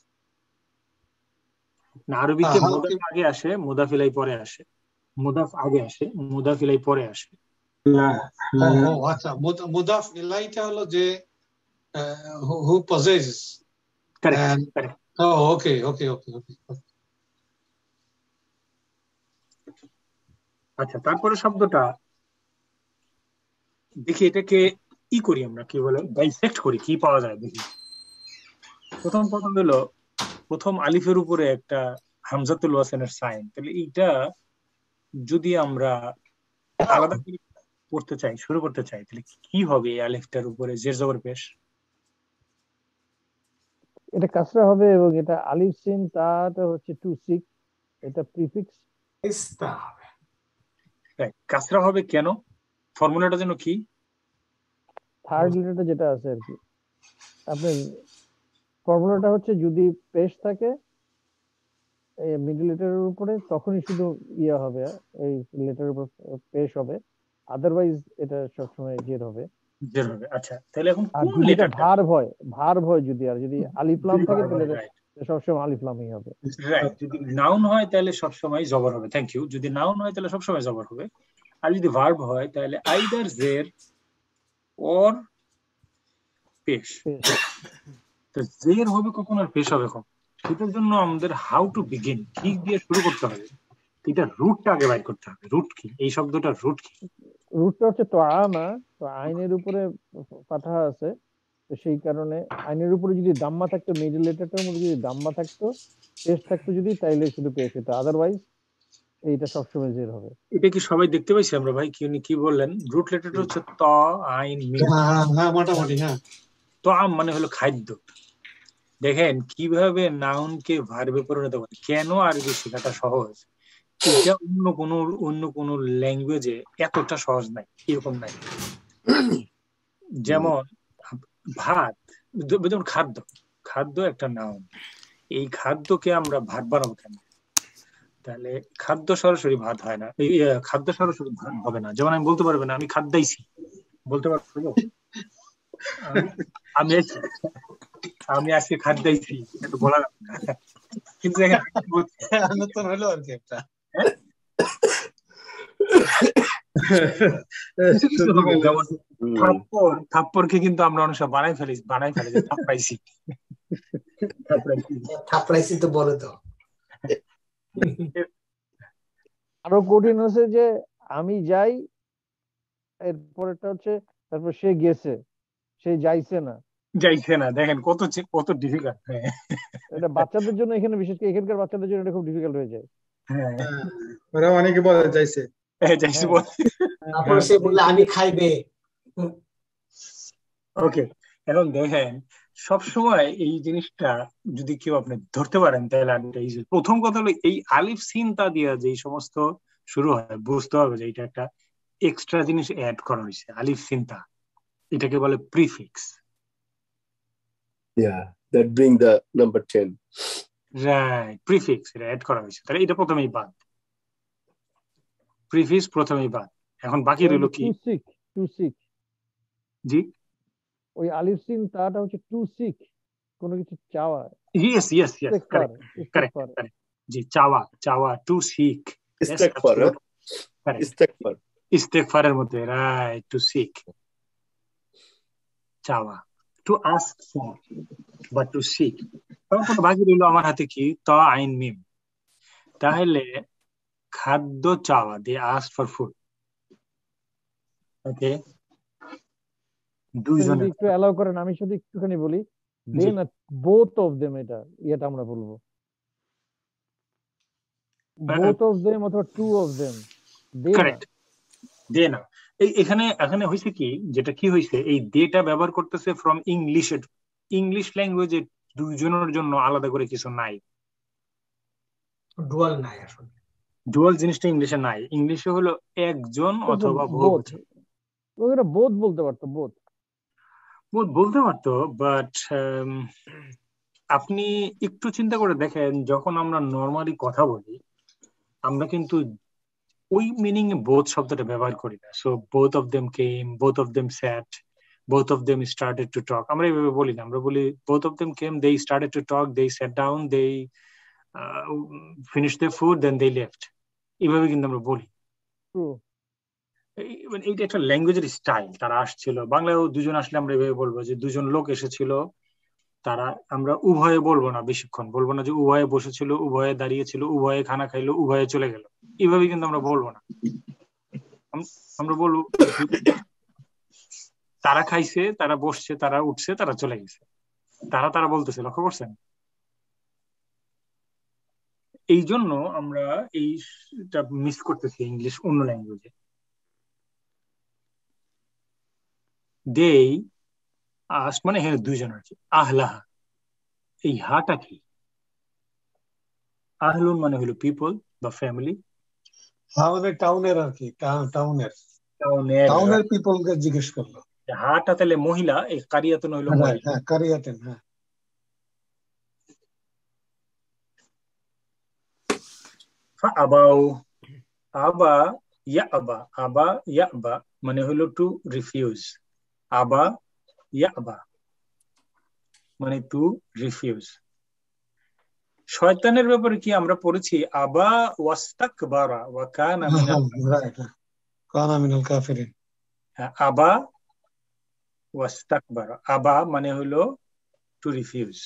না আরবিতে হ্যাঁ, মুদাফ হ্যাঁ। আগে আসে মুদাফিলাই পরে আসে মুদাফ আগে আসে মুদাফিলাই পরে আসে হ্যাঁ, আচ্ছা মুদাফ হলো যে হু পজেসেস কারেক্ট ওকে ওকে ওকে ওকে আচ্ছা তারপরে শব্দটা দেখি এটাকে ই করি আমরা কি বলে ডাইসেক্ট করি কি পাওয়া যায় দেখি প্রথম প্রথম হলো প্রথম আলিফের উপরে একটা হামজাতুল ওয়াসেনের সাইন তাহলে এইটা যদি আমরা আলাদা করে পড়তে চাই শুরু করতে চাই তাহলে কি হবে এই আলিফটার উপরে জের জবর পেশ এটা কাসরা হবে এবং এটা আলিফ সিন তাটা হচ্ছে টু সিক এটা প্রিফিক্স ইস্তা হবে কাসরা হবে কেন ফর্মুলাটা যেন কি থার্ড লেটারটা যেটা আছে আর কি আপনি ফর্মুলাটা হচ্ছে যদি পেশ থাকে এই মিডল লেটারের উপরে তখনই শুধু ইয়ে হবে এই লেটারের উপর পেশ হবে আদারওয়াইজ এটা সবসময় জের হবে জের হবে আচ্ছা তাহলে এখন কোন লেটার ভার ভয় ভার ভয় যদি আর যদি আলিফ লাম থাকে তাহলে সবসময় আলিফ লামই হবে যদি নাউন হয় তাহলে সবসময় জবর হবে থ্যাংক ইউ যদি নাউন হয় তাহলে সবসময় জবর হবে আর যদি ভার্ব হয় তাহলে আইদার জের অর পেশ তো জের হবে কখন আর পেশ হবে কখন সেটার জন্য আমাদের হাউ টু বিগিন কি দিয়ে শুরু করতে হবে এটা রুটটা আগে বাইর করতে হবে রুট কি এই শব্দটা রুট কি রুটটা হচ্ছে তো আমা হ্যাঁ? তো আইনের উপরে কথা আছে তো সেই কারণে আইনের উপরে যদি দাম্মা থাকতো মিডল লেটারটার মধ্যে যদি দাম্মা থাকতো পেস্ট থাকতো যদি তাইলে শুধু পেশ হতো আদারওয়াইজ এইটা সবসময় জের হবে এটা কি সবাই দেখতে পাইছি আমরা ভাই কি উনি কি বললেন রুট লেটারটা হচ্ছে ত আইন মিড হ্যাঁ, হ্যাঁ, হ্যাঁ মোটামুটি হ্যাঁ তো আম মানে হলো খাদ্য দেখেন কিভাবে নাউনকে ভার্বে পরিণত করে কেন আরবি শেখাটা সহজ এটা অন্য কোনো অন্য কোনো ল্যাঙ্গুয়েজে এতটা সহজ নাই এরকম নাই যেমন ভাত যেমন খাদ্য খাদ্য একটা নাউন এই খাদ্যকে আমরা ভাত বানাবো কেন তাহলে খাদ্য সরাসরি ভাত হয় না খাদ্য সরাসরি ভাত হবে না যেমন আমি বলতে পারবো না আমি খাদ্যাইছি বলতে পারবো আমি আমি আজকে খাদ্যাইছি এটা বলার কিন্তু নতুন হলো আর কি একটা থাপ্পর থাপ্পরকে কিন্তু আমরা অনেক সময় বানাই ফেলি বানাই ফেলি থাপ্পাইছি থাপ্পাইছি তো বলে তো আরো কঠিন হচ্ছে যে আমি যাই এরপরেটা হচ্ছে তারপর সে গেছে সে যাইছে না যাইছে না দেখেন কত কত ডিফিকাল্ট হ্যাঁ। এটা বাচ্চাদের জন্য এখানে বিশেষ করে এখানকার বাচ্চাদের জন্য এটা খুব ডিফিকাল্ট হয়ে যায় হ্যাঁ।, হ্যাঁ ওরা অনেকে বলে যাইছে হ্যাঁ, যাইছে বলে তারপর সে বলে আমি খাইবে ওকে এখন দেখেন সব সময় এই জিনিসটা যদি কেউ আপনি ধরতে পারেন তাহলে আপনি প্রথম কথা হলো এই আলিফ চিন্তা দিয়ে যে সমস্ত শুরু হয় বুঝতে হবে যে এটা একটা এক্সট্রা জিনিস অ্যাড করা হয়েছে আলিফ চিন্তা এটাকে বলে prefix yeah that bring the number 10 right prefix এটা অ্যাড করা হয়েছে তাহলে এটা প্রথমেই বাদ প্রিফিক্স প্রথমেই বাদ এখন বাকি রইল কি টু সিক জি ওই আলিফ সিন তাটা হচ্ছে টু সিক কোনো কিছু চাওয়া yes yes yes correct correct জি চাওয়া চাওয়া টু সিক ইস্তেগফার ইস্তেগফার ইস্তেগফারের মধ্যে রাইট টু সিক চাওয়া টু আস্ক ফর বা টু সিক কারণ কোনো বাকি রইল আমার হাতে কি ত আইন মিম তাহলে খাদ্য চাওয়া they ask for food okay দুইজনে একটু অ্যালাউ করেন আমি শুধু একটুখানি বলি দেন বোথ অফ দেম এটা এটা আমরা বলবো বোথ অফ দেম অথবা টু অফ দেম দে না এই এখানে এখানে হয়েছে কি যেটা কি হয়েছে এই দেটা ব্যবহার করতেছে ফ্রম ইংলিশ ইংলিশ ল্যাঙ্গুয়েজে দুইজনের জন্য আলাদা করে কিছু নাই ডুয়াল নাই আসলে ডুয়াল জিনিসটা ইংলিশে নাই ইংলিশে হলো একজন অথবা বোধ ওরা বোধ বলতে পারতো বোধ বোধ বলতে পারতো বাট um, আপনি একটু চিন্তা করে দেখেন যখন আমরা নর্মালি কথা বলি আমরা কিন্তু ওই মিনিং বোধ শব্দটা ব্যবহার করি না so both of them came both of them sat both of them started to talk আমরা এভাবে বলি না আমরা বলি both of them came they started to talk they sat down they finish the food then they left এইভাবে কিন্তু আমরা বলি মানে এইটা একটা ল্যাঙ্গুয়েজের স্টাইল তারা আসছিল বাংলায় দুজন আসলে আমরা এভাবে বলবো যে দুজন লোক এসেছিল তারা আমরা উভয়ে বলবো না বেশিক্ষণ বলবো না যে উভয়ে বসেছিল উভয়ে দাঁড়িয়েছিল উভয়ে খানা খাইলো উভয়ে চলে গেল এইভাবে কিন্তু আমরা বলবো না আমরা বলবো তারা খাইছে তারা বসছে তারা উঠছে তারা চলে গেছে তারা তারা বলতেছে লক্ষ্য করছেন এই জন্য আমরা এইটা মিস করতেছি ইংলিশ অন্য ল্যাঙ্গুয়েজে দেই আস মানে হ্যাঁ দুইজন আছে আহলাহা এই হাটা কি আহলুন মানে হলো পিপল বা ফ্যামিলি টাউনের আর কি টাউনের টাউনের পিপল কে জিজ্ঞেস করলো হাটা তাহলে মহিলা এই হলো হ্যাঁ হ্যাঁ, হ্যাঁ। আবা ইয়া আবা আবা ইয়া আবা মানে হলো টু রিফিউজ আবা ইয়াবা মানে টু রিফিউজ শয়তানের ব্যাপারে কি আমরা পড়েছি আবা ওয়াস্তাক বারা ওয়া কানা মিনাল কানা মিনাল কাফিরিন হ্যাঁ, আবা ওয়াস্তাক বারা আবা মানে হলো টু রিফিউজ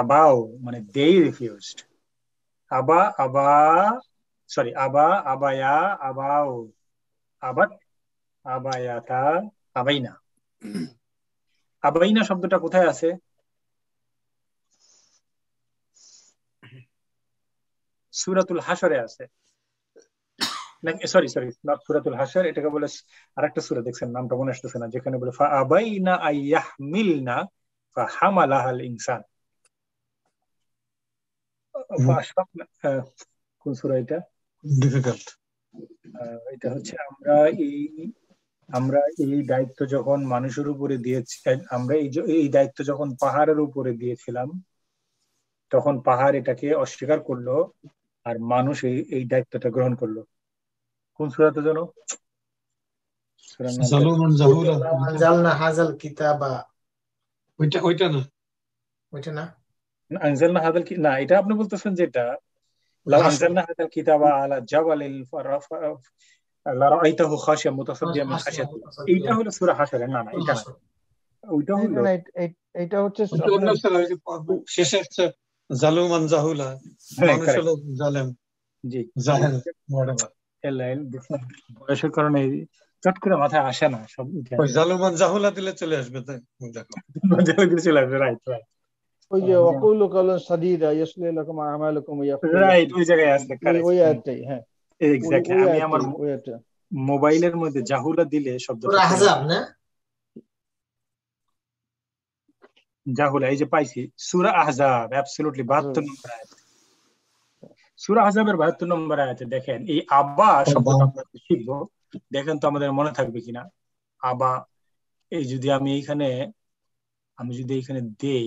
আবাও মানে দে রিফিউজ আবা আবা সরি আবা আবায়া আবাও আবাত আবায়াতা আবাইনা আবাইনা শব্দটা কোথায় আছে সুরাতুল হাসরে আছে সরি সরি সুরাতুল হাসর এটাকে বলে সুরা দেখছেন নামটা মনে আসতেছে না যেখানে বলে আবাইনা আইয়াহ মিলনা আল ইনসান কোন সুরা এটা এটা হচ্ছে আমরা এই আমরা এই দায়িত্ব যখন মানুষের উপরে দিয়েছি আমরা এই দায়িত্ব যখন পাহাড়ের উপরে দিয়েছিলাম তখন পাহাড় এটাকে অস্বীকার করলো আর মানুষ এই এই দায়িত্বটা গ্রহণ করলো কোন সুরাতে জানো না এটা আপনি বলতেছেন যেটা আলা আল্লাহ রাআইতাহু মিন খাশিয়াত এইটা হলো সূরা না না এটা ওইটা হলো এটা হচ্ছে শেষে জালুমান জাহুলা জালেম জি বয়সের কারণে চট করে মাথায় আসে না সব ওই জালুমান জাহুলা দিলে চলে আসবে তাই দেখো চলে আসবে রাইট রাইট ওই যে অকুল কাল সাদিদা ইয়াসলি লাকুম আমালাকুম রাইট ওই জায়গায় আসবে ওই হ্যাঁ এক্স্যাক্টলি আমি আমার মোবাইলের মধ্যে জাহুলা দিলে শব্দ জাহুলা এই যে পাইছি সুরা আহজাব অ্যাবসলিউটলি বাহাত্তর নম্বর সুরা আহজাবের বাহাত্তর নম্বর আয়াতে দেখেন এই আবা শব্দটা আমরা শিখবো দেখেন তো আমাদের মনে থাকবে কিনা আবা এই যদি আমি এইখানে আমি যদি এইখানে দেই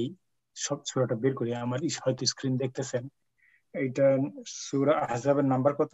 সব সুরাটা বের করি আমার হয়তো স্ক্রিন দেখতেছেন এইটা সুরা আহজাবের নাম্বার কত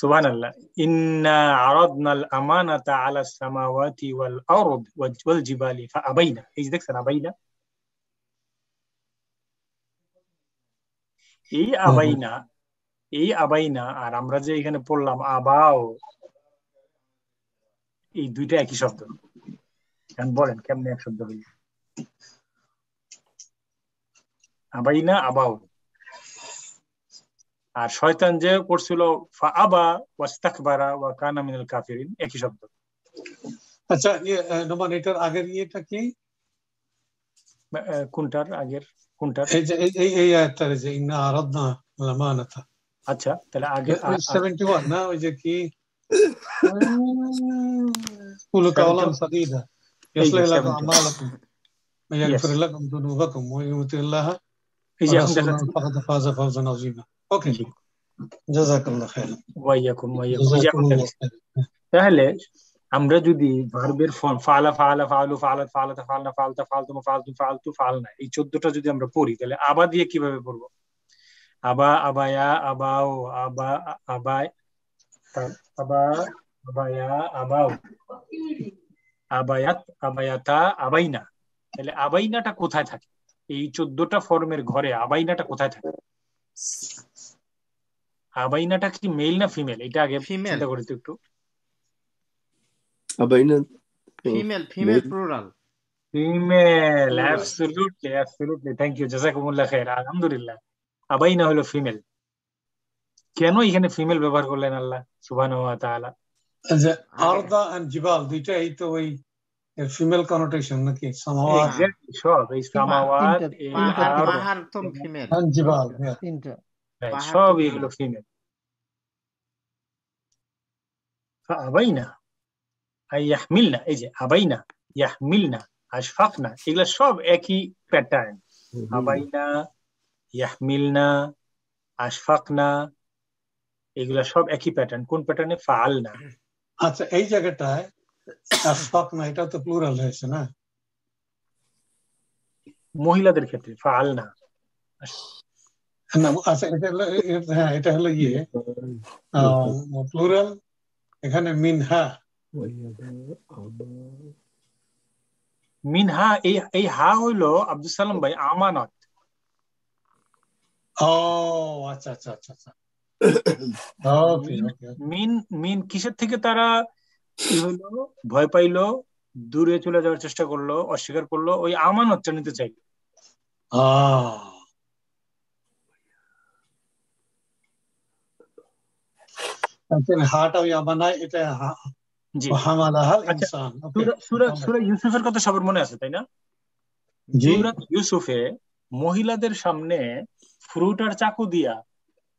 সুবান আল্লাহ ইন্না আরাদনাল আমানাতা আলা সামাওয়াতি ওয়াল আরদ ওয়াল জিবালি ফা আবাইনা এই যে এই আবাইনা এই আর আমরা যে এখানে পড়লাম আবাও এই দুইটা একই শব্দ বলেন কেমনে এক শব্দ হইল আবাইনা আবাও আর শয়তান যে করছিল আবা ওয়া কানা মিনাল কাফিরিন একই শব্দ আচ্ছা ইয়ে, নোমান এটার আগের ইয়েটা কি কোনটার আগের কোনটার এই এই আয়াতটার যে ইন্না আরাদনা লামানাতা আচ্ছা তাহলে আগে 71 না ওই যে কি সাদিদা আমালাকুম লাকুম দুনুবাকুম ওয়া ইউতিল্লাহ তাহলে আমরা যদি ভার্বের ফালা ফালা ফালু ফালনা ফালতা ফালতু এই চোদ্দটা যদি আমরা পড়ি তাহলে আবা দিয়ে কিভাবে আবা আবায়া আবাও আবা আবায় আবা আবায়া আবাও আবায়াত আবায়াতা আবাইনা তাহলে আবাইনাটা কোথায় থাকে এই চোদ্দটা ফর্মের ঘরে আবাইনাটা কোথায় থাকে আবাইনাটা কি মেল না ফিমেল এটা আগে চিন্তা করি একটু আবাইনা female female plural female absolutely absolutely thank you খাইর আলহামদুলিল্লাহ আবাইনা হলো ফিমেল কেন এখানে ফিমেল ব্যবহার করলেন আল্লাহ সুবহানাহু ওয়া তাআলা আচ্ছা, যে হ্যাঁ। আরদা এন্ড জিবাল এই তো ওই ফিমেল কনোটেশন নাকি সামাওয়াত সব এই সামাওয়াত জিবাল হ্যাঁ। তিনটা হ্যাঁ, সবই হলো ফিমেল ইয়াহমিলনা এই যে আবাইনা ইয়াহমিলনা আশফাকনা এগুলা সব একই প্যাটার্ন আবাইনা ইয়াহমিলনা আশফাকনা এগুলা সব একই প্যাটার্ন কোন প্যাটার্নে ফাল না আচ্ছা এই জায়গাটায় আশফাকনা এটা তো প্লুরাল হয়েছে না মহিলাদের ক্ষেত্রে ফাল না মিনহা এই এই হা আব্দুল সালাম ভাই আমানত ও আচ্ছা আচ্ছা আচ্ছা আচ্ছা মিন মিন কিসের থেকে তারা কি হইলো ভয় পাইলো দূরে চলে যাওয়ার চেষ্টা করলো অস্বীকার করলো ওই আমানতটা নিতে চাইলো আহ আচ্ছা, মহিলাদের সামনে ফ্রুট আর চাকু দিয়া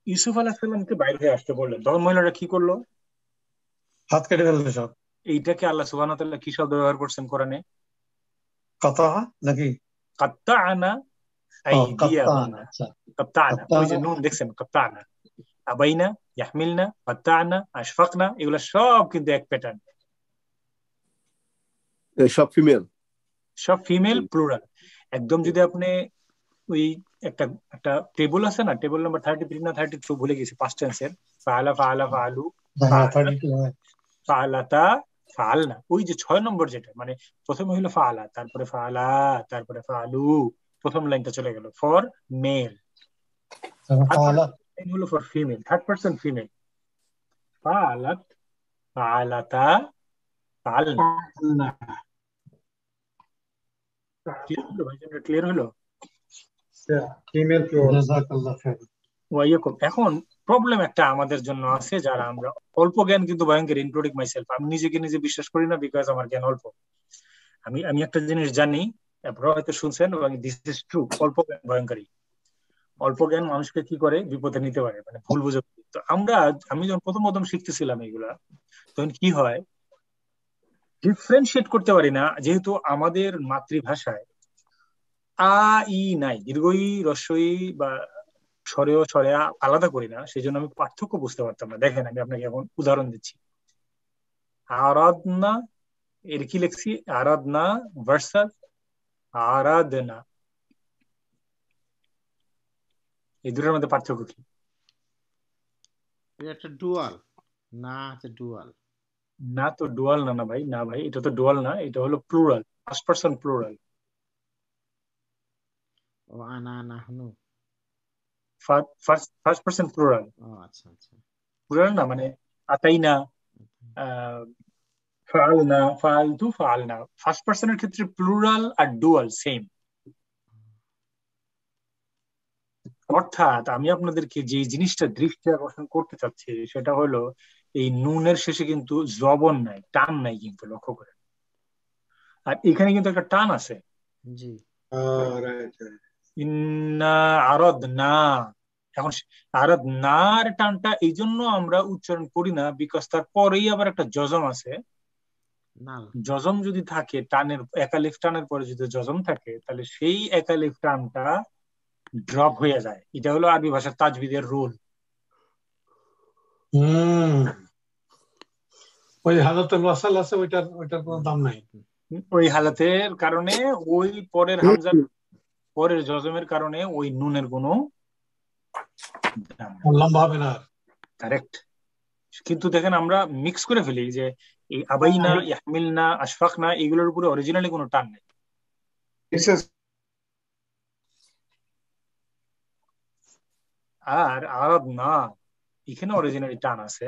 ইউসুফ আলাহিসাল্লামকে বাইরে হয়ে আসতে বললেন দল মহিলারা কি করলো হাত কেটে ফেললো সব এইটাকে আল্লাহ সুবাহ কি শব্দ ব্যবহার করছেন কোরআনে কাতা নাকি কাত্তা আনা আইদিয়া আনা কাত্তা আনা আচ্ছা। ওই যে নুন দেখছেন কাত্তা আনা আবাইনা ইয়াহমিলনা ফাত্তানা আশফাকনা এগুলো সব কিন্তু এক প্যাটার্ন সব ফিমেল সব ফিমেল প্লুরাল একদম যদি আপনি ওই একটা একটা টেবল আছে না টেবল নাম্বার থার্টি থ্রি না থার্টি টু ভুলে গেছি পাঁচ টেন্সের ফালা ফালা ফালু ফালাতা ফালনা ওই যে ছয় নম্বর যেটা মানে প্রথমে হলো ফালা তারপরে ফালা তারপরে ফালু প্রথম লাইনটা চলে গেল ফর মেল আচ্ছা। الثاني يقول له فور فيميل ثيرد بيرسون فعلت فعلتا فعلنا ক্লিয়ার হলো ফিমেল এখন প্রবলেম একটা আমাদের জন্য আছে যারা আমরা অল্প জ্ঞান কিন্তু ভয়ঙ্কর ইনক্লুডিং মাইসেলফ আমি নিজেকে নিজে বিশ্বাস করি না বিকজ আমার জ্ঞান অল্প আমি আমি একটা জিনিস জানি আপনারা হয়তো শুনছেন এবং দিস ইজ ট্রু অল্প জ্ঞান ভয়ঙ্করী অল্প জ্ঞান মানুষকে কি করে বিপদে নিতে পারে মানে ভুল বুঝে তো আমরা আমি যখন প্রথম প্রথম শিখতেছিলাম এগুলা তখন কি হয় ডিফারেন্সিয়েট করতে পারি না যেহেতু আমাদের মাতৃভাষায় আ ই নাই দীর্ঘই রসই বা স্বরেও সরে আলাদা করি না সেই জন্য আমি পার্থক্য বুঝতে পারতাম না দেখেন আমি আপনাকে এখন উদাহরণ দিচ্ছি আরাধনা এর কি লিখছি আরাধনা ভার্সাস আরাধনা এই দুটোর মধ্যে পার্থক্য কি এটা ডুয়াল না এটা ডুয়াল না তো ডুয়াল না না ভাই না ভাই এটা তো ডুয়াল না এটা হলো প্লুরাল ফার্স্ট পারসন প্লুরাল ও আনা নাহনু ফার্স্ট ফার্স্ট পারসন প্লুরাল আচ্ছা আচ্ছা প্লুরাল না মানে আতাইনা ফালনা ফালতু ফালনা ফার্স্ট পারসনের ক্ষেত্রে প্লুরাল আর ডুয়াল সেম অর্থাৎ আমি আপনাদেরকে যে জিনিসটা দৃষ্টি আকর্ষণ করতে চাচ্ছি সেটা হলো এই নুনের শেষে কিন্তু জবন নাই টান নাই কিন্তু লক্ষ্য করে আর এখানে কিন্তু একটা টান আছে আরদ না এখন আরদ নার টানটা এই জন্য আমরা উচ্চারণ করি না বিকজ তার পরেই আবার একটা যজম আছে যজম যদি থাকে টানের একালিফ টানের পরে যদি যজম থাকে তাহলে সেই একালিফ টানটা ড্রপ হয়ে যায় এটা হলো আরবি ভাষার তাজবিদের রোল ওই হালতের ওয়াসাল আছে ওইটার ওইটার কোনো দাম নাই ওই হালাতের কারণে ওই পরের হামজার পরের জজমের কারণে ওই নুনের কোনো লম্বা হবে না কারেক্ট কিন্তু দেখেন আমরা মিক্স করে ফেলি যে আবাই না না আশফাক না এগুলোর উপরে অরিজিনালি কোনো টান নেই আর আরাদ না এখানে অরিজিনালি টান আছে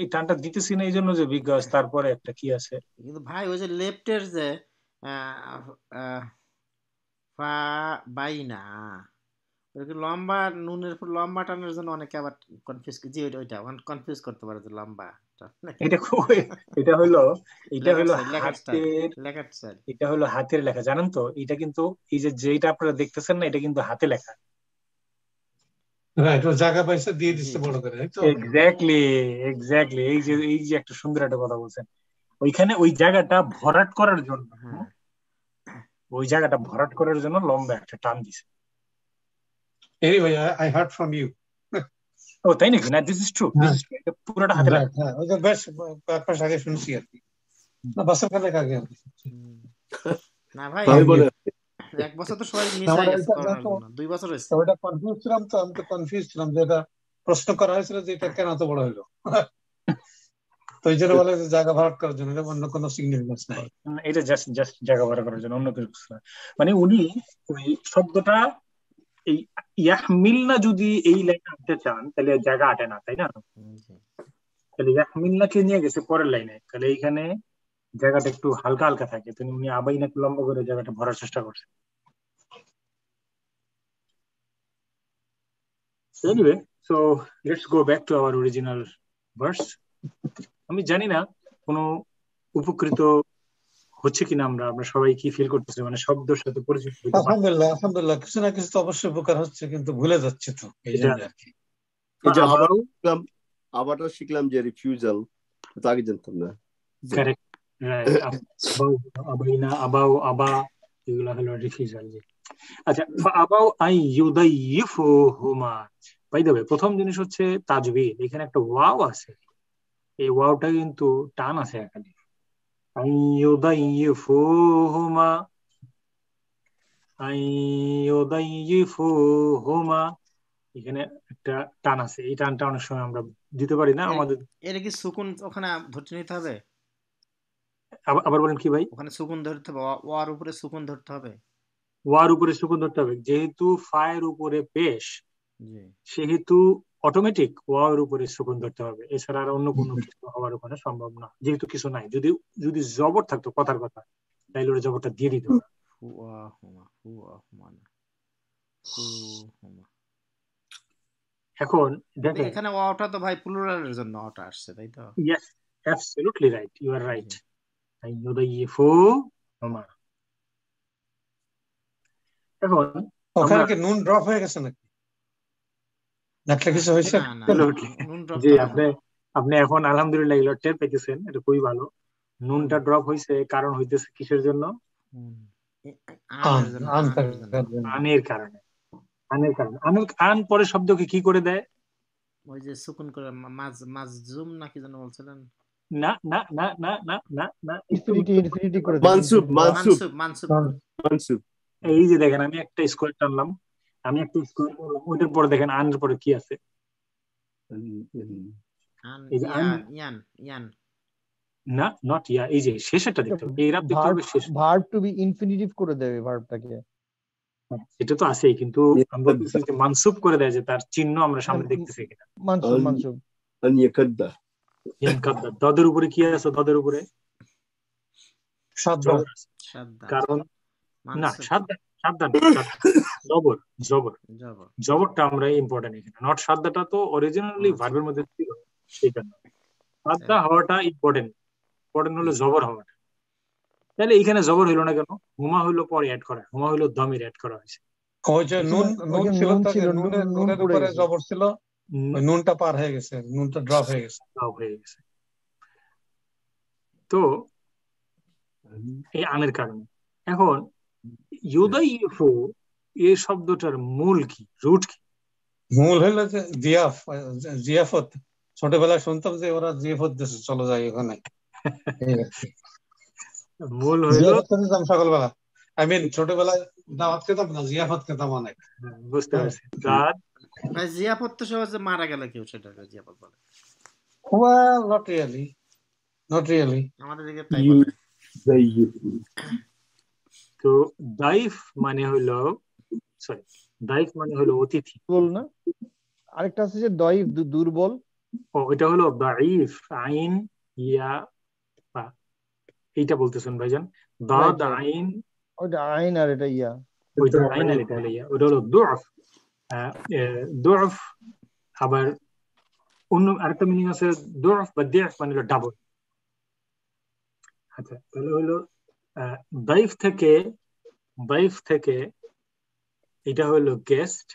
এই টানটা দিতেছি না এই জন্য যে বিজ্ঞাস তারপরে একটা কি আছে কিন্তু ভাই ওই যে লেফটের যে ফা লম্বা নুনের পর লম্বা টানের জন্য অনেকে আবার কনফিউজ জি ওইটা কনফিউজ করতে পারে যে লম্বা এটা এটা হলো এটা হলো এটা হলো হাতের লেখা জানেন তো এটা কিন্তু এই যে যেটা আপনারা দেখতেছেন না এটা কিন্তু হাতে লেখা রাইট জায়গা পয়সা দিয়ে দিচ্ছে বড় করে এক্স্যাক্টলি এক্স্যাক্টলি এই যে এই যে একটা সুন্দর একটা কথা বলছেন ওইখানে ওই জায়গাটা ভরাট করার জন্য হ্যাঁ। ওই জায়গাটা ভরাট করার জন্য লম্বা একটা টান দিছে anyway I heard from you ও তাই নাকি না দিস ইজ ট্রু পুরোটা হাতে হ্যাঁ ওই যে বেশ কয়েক আগে শুনছি আর কি না বাসের কালে আগে না ভাই এক বছর তো সবাই মিস হয়ে গেছে দুই বছর হয়েছে কনফিউজ ছিলাম তো আমি তো কনফিউজ ছিলাম যে এটা প্রশ্ন করা হয়েছিল যে এটা কেন এত বড় হলো তো এই জন্য বলে জায়গা ভাড়া করার জন্য অন্য কোনো সিগনিফিকেন্স নাই এটা জাস্ট জাস্ট জায়গা ভাড়া করার জন্য অন্য কিছু মানে উনি ওই শব্দটা এই ইয়াহমিলনা যদি এই লাইনে আনতে চান তাহলে জায়গা আটে না তাই না তাহলে কে নিয়ে গেছে পরের লাইনে তাহলে এইখানে জায়গাটা একটু হালকা হালকা থাকে তিনি উনি আবাই নাকি লম্বা করে জায়গাটা ভরার চেষ্টা করছেন anyway so let's go back to our original verse আমি জানি না কোন উপকৃত হচ্ছে কিনা আমরা আমরা সবাই কি ফিল করতেছি মানে শব্দের সাথে পরিচিত আলহামদুলিল্লাহ আলহামদুলিল্লাহ কিছু না কিছু তো অবশ্যই উপকার হচ্ছে কিন্তু ভুলে যাচ্ছে তো এই জন্য আর কি আবারও শিখলাম যে রিফিউজাল তো আগে জানতাম না কারেক্ট প্রথম জিনিস হচ্ছে তাজবির এখানে একটা ওয়াও আছে এই ওয়াওটা কিন্তু টান আছে একাধিক এখানে একটা টান আছে এই টানটা অনেক সময় আমরা দিতে পারি না আমাদের এটা কি সুকুন ওখানে ধরতে নিতে হবে আবার বলেন কি ভাই ওখানে সুকুন ধরতে হবে ওয়ার উপরে সুকুন ধরতে হবে ওয়ার উপরে সুকুন ধরতে হবে যেহেতু ফায়ের উপরে পেশ সেহেতু অটোমেটিক ওয়ার উপরে সুকুন ধরতে হবে এছাড়া আর অন্য কোনো কিছু হওয়ার ওখানে সম্ভব না যেহেতু কিছু নাই যদি যদি জবর থাকতো কথার কথা তাইলে ওরা জবরটা দিয়ে দিতে এখন দেখেন এখানে ওয়াটা তো ভাই প্লুরালের জন্য ওটা আসছে তাই তো yes absolutely right you are right أن يضيفوهما এখন ওখানে নুন ড্রপ হয়ে গেছে নাকি আপনি এখন আলহামদুলিল্লাহ টের পেতেছেন এটা খুবই ভালো নুনটা ড্রপ হয়েছে কারণ হইতেছে কিসের জন্য আনের কারণে আনের কারণে আন আন পরে শব্দকে কি করে দেয় ওই যে শুকুন করে মাঝ জুম নাকি যেন বলছিলেন না না না না না এই যে দেখেন আমি একটা স্কোয়ার টানলাম আমি একটা স্কোয়ার করলাম ওইটার পরে দেখেন আনের পরে কি আছে এই যে এরা শেষ টু বি ইনফিনিটিভ করে দেবে এটা তো আছেই কিন্তু আমরা মানসুব করে দেয় যে তার চিহ্ন আমরা সামনে হ্যাঁ। দেখতেছি কিনা মানসুব মানসুব দদের উপরে কি আছে দদের উপরে কারণ না জবর জবর জবরটা আমরা ইম্পর্টেন্ট এখানে নট সাদ্দাটা তো অরিজিনালি ভার্বের মধ্যে ছিল সাদ্দা হওয়াটা ইম্পর্টেন্ট ইম্পর্টেন্ট হলো জবর হওয়াটা তাহলে এখানে জবর হইলো না কেন হুমা হইলো পরে অ্যাড করা হুমা হইলো দমের অ্যাড করা হয়েছে যে নুন নুন ছিল নুনের উপরে জবর ছিল নুনটা পার হয়ে গেছে নুনটা ড্রপ হয়ে গেছে ড্রপ হয়ে গেছে তো এই আনের কারণে এখন ইউদা ইউফো এই শব্দটার মূল কি রুট কি মূল হলো যে জিয়াফ জিয়াফত ছোটবেলায় শুনতাম যে ওরা জিয়াফত দেশে চলে যায় ওখানে মূল হলো সকালবেলা আই মিন ছোটবেলায় দাওয়াত খেতাম না জিয়াফত খেতাম অনেক হ্যাঁ, বুঝতে পারছি হ্যাঁ। তার ভাই মানে জিয়াপত তো সহজে মারা গেল কেউ সেটা জিয়াপত বলে well not really not really আমাদের দিকে তাই তো দাইফ মানে হলো সরি দাইফ মানে হলো অতিথি বল না আরেকটা আছে যে দাইফ দুর্বল ও এটা হলো দাইফ আইন ইয়া পা এইটা বলতেছেন ভাইজান দা আইন ওটা আইন আর এটা ইয়া ওইটা আইন আর এটা ইয়া ওটা হলো দুআফ দোরফ আবার অন্য আরেকটা মিনিং আছে দোরফ বা দেফ মানে হলো ডাবল আচ্ছা তাহলে হলো বাইফ থেকে বাইফ থেকে এটা হলো গেস্ট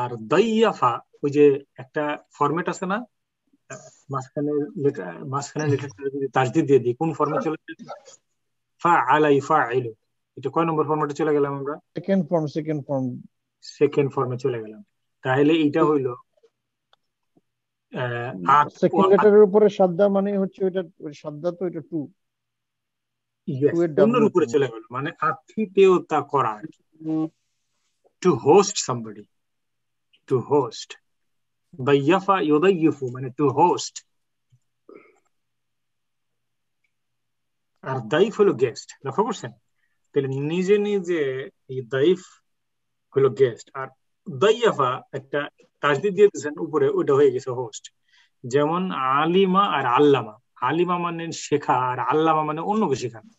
আর দাইয়াফা ওই যে একটা ফরম্যাট আছে না মাঝখানে মাঝখানে লেটার যদি তাজদি দিয়ে দিই কোন ফর্মে চলে ফা আলাই ফা আইলু এটা কয় নম্বর ফর্মেটে চলে গেলাম আমরা second form second form second ফর্মে চলে গেলাম তাহলে এটা হইলো সেকেন্ড লেটারের উপরে সাদ্দা মানে হচ্ছে তো এটা টু অন্যের উপরে চলে গেল মানে আতিথেয়তা করা to host somebody to host মানে টু হোস্ট আর দাইফ হলো গেস্ট লক্ষ্য করছেন তাহলে নিজে নিজে এই দাইফ হলো গেস্ট আর দাইয়াফা একটা তাজদি দিয়ে দিয়েছেন উপরে ওইটা হয়ে গেছে হোস্ট যেমন আলিমা আর আল্লামা আলিমা মানে শেখা আর আল্লামা মানে অন্যকে শেখানো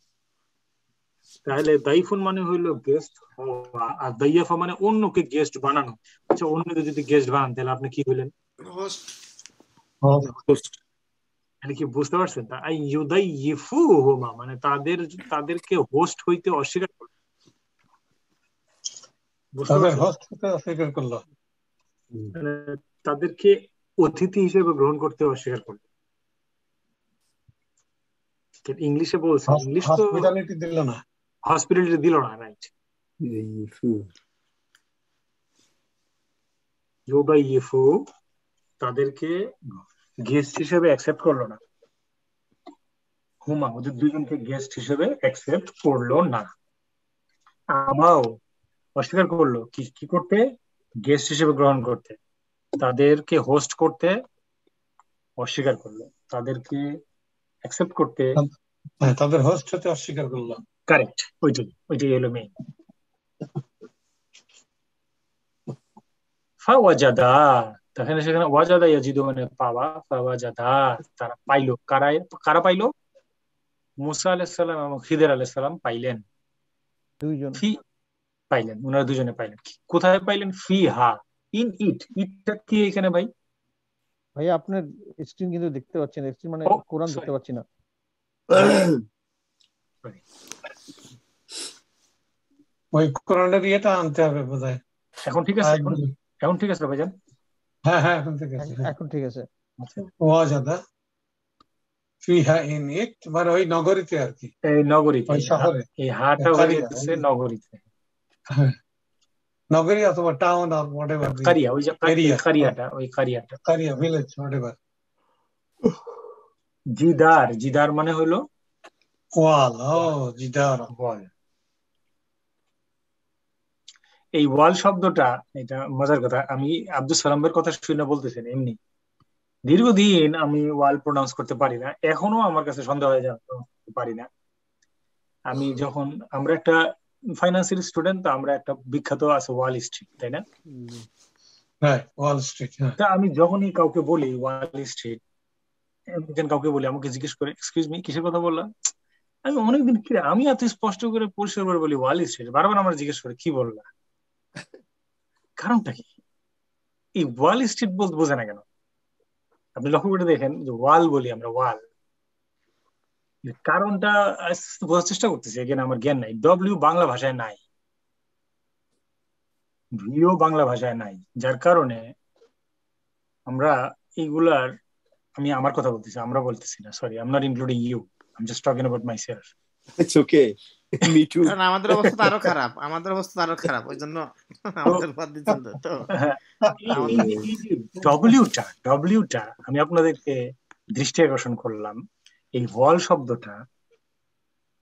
তাহলে দাইফুন মানে হইলো গেস্ট হওয়া আর দাইয়াফা মানে অন্যকে গেস্ট বানানো আচ্ছা অন্যকে যদি গেস্ট বানান তাহলে আপনি কি হইলেন হোস্ট হোস্ট মানে কি বুঝতে পারছেন ইউদাইফু হুমা মানে তাদের তাদেরকে হোস্ট হইতে অস্বীকার করলো অস্বীকার করলো মানে তাদেরকে অতিথি হিসেবে গ্রহণ করতে অস্বীকার করলো ইংলিশে বলছে ইংলিশ তো হসপিটালিটি দিল না হসপিটালিটি দিল না রাইট ইউদাইফু তাদেরকে গেস্ট হিসেবে অ্যাকসেপ্ট করলো না হুমা ওদের দুজনকে গেস্ট হিসেবে অ্যাকসেপ্ট করলো না আমাও অস্বীকার করলো কি কি করতে গেস্ট হিসেবে গ্রহণ করতে তাদেরকে হোস্ট করতে অস্বীকার করলো তাদেরকে অ্যাকসেপ্ট করতে হ্যাঁ, তাদের হোস্ট হতে অস্বীকার করলো কারেক্ট ওইটাই ওইটাই এলো মেয়ে ফাওয়াজাদা তখন সেখানে ওয়াজাদা ইয়াজিদু মানে পাওয়া ফাওয়াজাদা তারা পাইলো কারা কারা পাইলো মুসা সাল্লাম এবং খিদির সাল্লাম পাইলেন দুইজন ফি পাইলেন ওনারা দুজনে পাইলেন কোথায় পাইলেন ফি হা ইন ইট ইটটা কি এখানে ভাই ভাই আপনার স্ক্রিন কিন্তু দেখতে পাচ্ছেন স্ক্রিন মানে কোরআন দেখতে পাচ্ছি না ওই দিয়ে ইয়েটা আনতে হবে বোধহয় এখন ঠিক আছে এখন ঠিক আছে ভাইজান হ্যাঁ হ্যাঁ এখন ঠিক আছে এখন হ্যাঁ। ঠিক আছে ওয়াজাদা আচ্ছা, ফিহা ইন ইট মানে ওই নগরীতে আর কি এই নগরীতে ওই শহরে এই হাটা নগরীতে হ্যাঁ। নগরী অথবা টাউন হোয়াটএভার কারিয়া ওই যে কারিয়াটা ওই কারিয়াটা হ্যাঁ। কারিয়া ভিলেজ হোয়াটএভার জিদার জিদার মানে হলো ওয়াল ও জিদার ওয়াল এই ওয়াল শব্দটা এটা মজার কথা আমি আব্দুল সালামের কথা শুনে বলতেছেন এমনি দীর্ঘদিন আমি ওয়াল প্রোনাউন্স করতে পারি না এখনো আমার কাছে সন্দেহ হয়ে যায় পারি না আমি যখন আমরা একটা ফাইন্যান্সিয়াল স্টুডেন্ট তো আমরা একটা বিখ্যাত আছে ওয়াল স্ট্রিট তাই না হ্যাঁ, স্ট্রিট হ্যাঁ। তা আমি যখনই কাউকে বলি ওয়াল স্ট্রিট কাউকে বলি আমাকে জিজ্ঞেস করে এক্সকিউজ মি কিসের কথা বললাম আমি অনেকদিন কি আমি এত স্পষ্ট করে পরিষ্কার করে বলি ওয়াল স্ট্রিট বারবার আমার জিজ্ঞেস করে কি বললা কারণটা কি এই ওয়াল স্ট্রিট বলতে বোঝে না কেন আপনি লক্ষ্য করে দেখেন যে ওয়াল বলি আমরা ওয়াল কারণটা বোঝার চেষ্টা করতেছি এখানে আমার জ্ঞান নাই ডব্লিউ বাংলা ভাষায় নাই ভিও বাংলা ভাষায় নাই যার কারণে আমরা এইগুলার আমি আমার কথা বলতেছি আমরা বলতেছি না sorry I not including you I am just talking about myself it's okay আমাদের অবস্থা আরো খারাপ আমাদের অবস্থা আরো খারাপ ওই জন্য আমাদের বাদ দিচ্ছেন তো ডব্লিউটা ডব্লিউটা আমি আপনাদেরকে দৃষ্টি আকর্ষণ করলাম এই ভল শব্দটা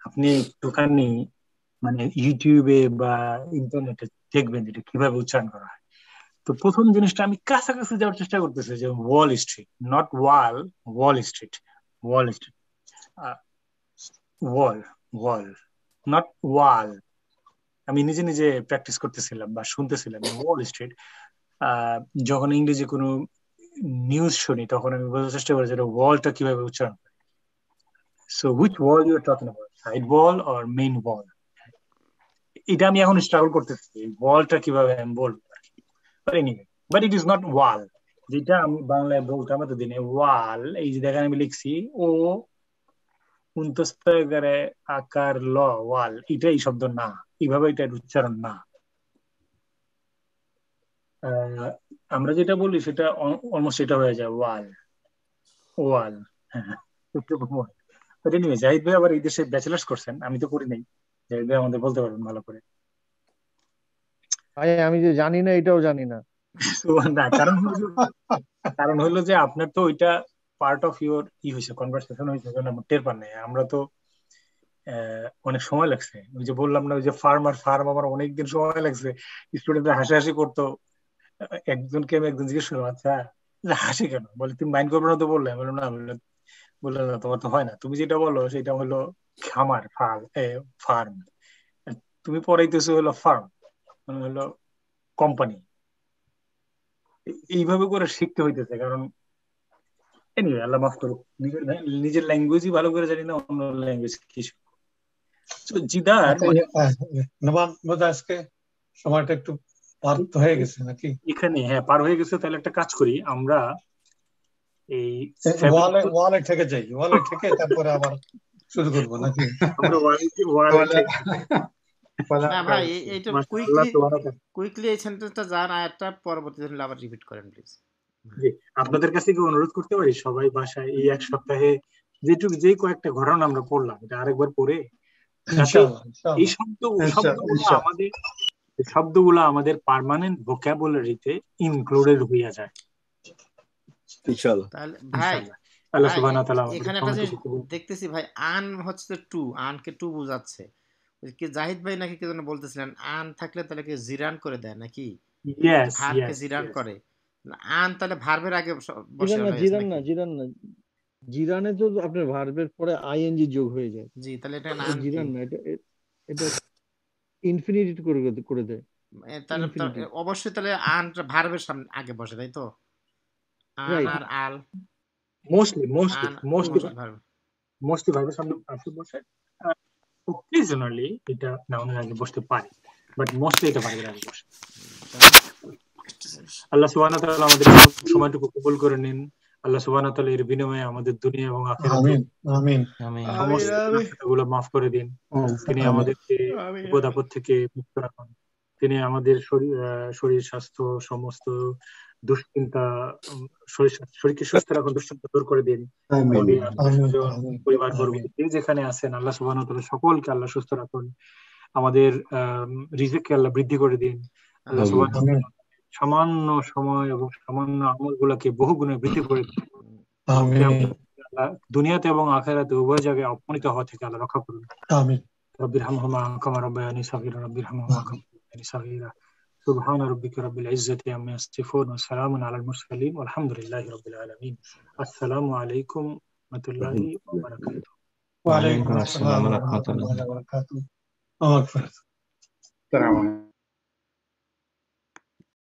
আপনি একটুখানি মানে ইউটিউবে বা ইন্টারনেটে দেখবেন এটা কিভাবে উচ্চারণ করা হয় তো প্রথম জিনিসটা আমি কাছাকাছি যাওয়ার চেষ্টা করতেছি যে wall street not wall wall street wall street wall wall not wall আমি নিজে নিজে প্র্যাকটিস করতেছিলাম বা শুনতেছিলাম ওয়াল স্ট্রিট যখন ইংরেজি কোনো নিউজ শুনি তখন আমি বোঝার চেষ্টা করি যে ওয়ালটা কিভাবে উচ্চারণ করে so which wall you are talking about side wall or main wall এটা আমি এখন স্ট্রাগল করতেছি ওয়ালটা কিভাবে আমি বলবো but anyway but it is not wall যেটা আমি বাংলায় বলতে আমাদের দিনে ওয়াল এই যে দেখেন আমি লিখছি ও আকার ল ওয়াল এটা এই শব্দ না এইভাবে এটার উচ্চারণ না আমরা যেটা বলি সেটা অলমোস্ট সেটা হয়ে যায় ওয়াল ওয়াল হ্যাঁ, হ্যাঁ, এনিওয়ে জাহিদ ভাই আবার এই দেশে ব্যাচেলার্স করছেন আমি তো করি নাই জাহিদ ভাই আমাদের বলতে পারবেন ভালো করে ভাই আমি যে জানি না এটাও জানি না কারণ হলো কারণ হলো যে আপনার তো ওইটা পার্ট অফ ইউর ই হয়েছে কনভারসেশন হয়েছে টের পান নাই আমরা তো অনেক সময় লাগছে ওই যে বললাম না ওই যে ফার্ম আর ফার্ম আমার অনেকদিন সময় লাগছে স্টুডেন্টরা হাসি করতো একজনকে আমি একজন জিজ্ঞেস করলাম আচ্ছা হাসি কেন বলে তুমি মাইন্ড করবে না তো বললে বললাম না বললো না তোমার তো হয় না তুমি যেটা বলো সেটা হলো খামার ফার্ম তুমি পড়াইতেছো হলো ফার্ম মানে হলো কোম্পানি এইভাবে করে শিখতে হইতেছে কারণ এনিওয়ে আল্লাহ মাফ করুক নিজের ল্যাঙ্গুয়েজই ভালো করে জানি না অন্য ল্যাঙ্গুয়েজ কিছু তো জিদার আচ্ছা, মানে- নবাব আজকে সময়টা একটু পার হয়ে গেছে নাকি এখানে হ্যাঁ পার হয়ে গেছে তাহলে একটা কাজ করি আমরা এই ওয়ালে ওয়ালে থেকে যাই ওয়ালে থেকে তারপরে আবার শুরু করব নাকি আমরা ওয়ালে না ভাই এইটা কুইকলি কুইকলি এই সেন্টেন্সটা যান আবার রিপিট করেন প্লিজ আপনাদের কাছে কি অনুরোধ করতে পারি সবাই বাসায় এই এক সপ্তাহে যেটুকু যে কয়েকটা ঘটনা আমরা করলাম এটা আরেকবার পড়ে এই শব্দ আমাদের শব্দগুলো আমাদের পার্মানেন্ট ভোকাবুলারিতে ইনক্লুডেড হইয়া যায় ভাই দেখতেছি ভাই আন হচ্ছে টু আনকে টু বোঝাচ্ছে কে জাহিদ ভাই নাকি কে যেন বলতেছিলেন আন থাকলে তাহলে কি জিরান করে দেয় নাকি হাত কে জিরান করে আন তাহলে ভার্বের আগে বসে জিরানে তো আপনার ভার্বের পরে আইএনজি যোগ হয়ে যায় জি তাহলে এটা না জিরান না এটা ইনফিনিটি করে করে দেয় তাহলে অবশ্যই তাহলে ভার্বের সামনে আগে বসে তাই তো আর আল মোস্টলি মোস্টলি মোস্টলি মোস্টলি ভার্বের সামনে বসে এটা নাউনের আগে বসতে পারে বাট মোস্টলি এটা ভার্বের আগে বসে আল্লাহ আমাদের সময়টুকু কবুল করে নিন আল্লাহ এর বিনিময়ে আমাদের দুনিয়া এবং মাফ করে দিন তিনি থেকে মুক্ত রাখুন তিনি আমাদের শরীর স্বাস্থ্য সমস্ত দুশ্চিন্তা শরীরকে সুস্থ রাখুন দুশ্চিন্তা দূর করে দিন পরিবার বর্গ যেখানে আছেন আল্লাহ সুবাহ সকলকে আল্লাহ সুস্থ রাখুন আমাদের আহ কে আল্লাহ বৃদ্ধি করে দিন আল্লাহ সুবাহ সামান্য সময় এবং সামান্য আমল গুলাকে বহু গুণে বৃদ্ধি করে দুনিয়াতে এবং আখেরাতে উভয় জায়গায় অপমানিত হওয়া থেকে আল্লাহ রক্ষা করুন রব্বির হামহুমা আকামা রব্বায়ানি সাগিরা রব্বির হামহুমা আকামা সাগিরা سبحان ربك رب العزة عما يصفون وسلام على المرسلين والحمد لله رب العالمين السلام عليكم ورحمة الله وبركاته وعليكم السلام ورحمة الله وبركاته السلام عليكم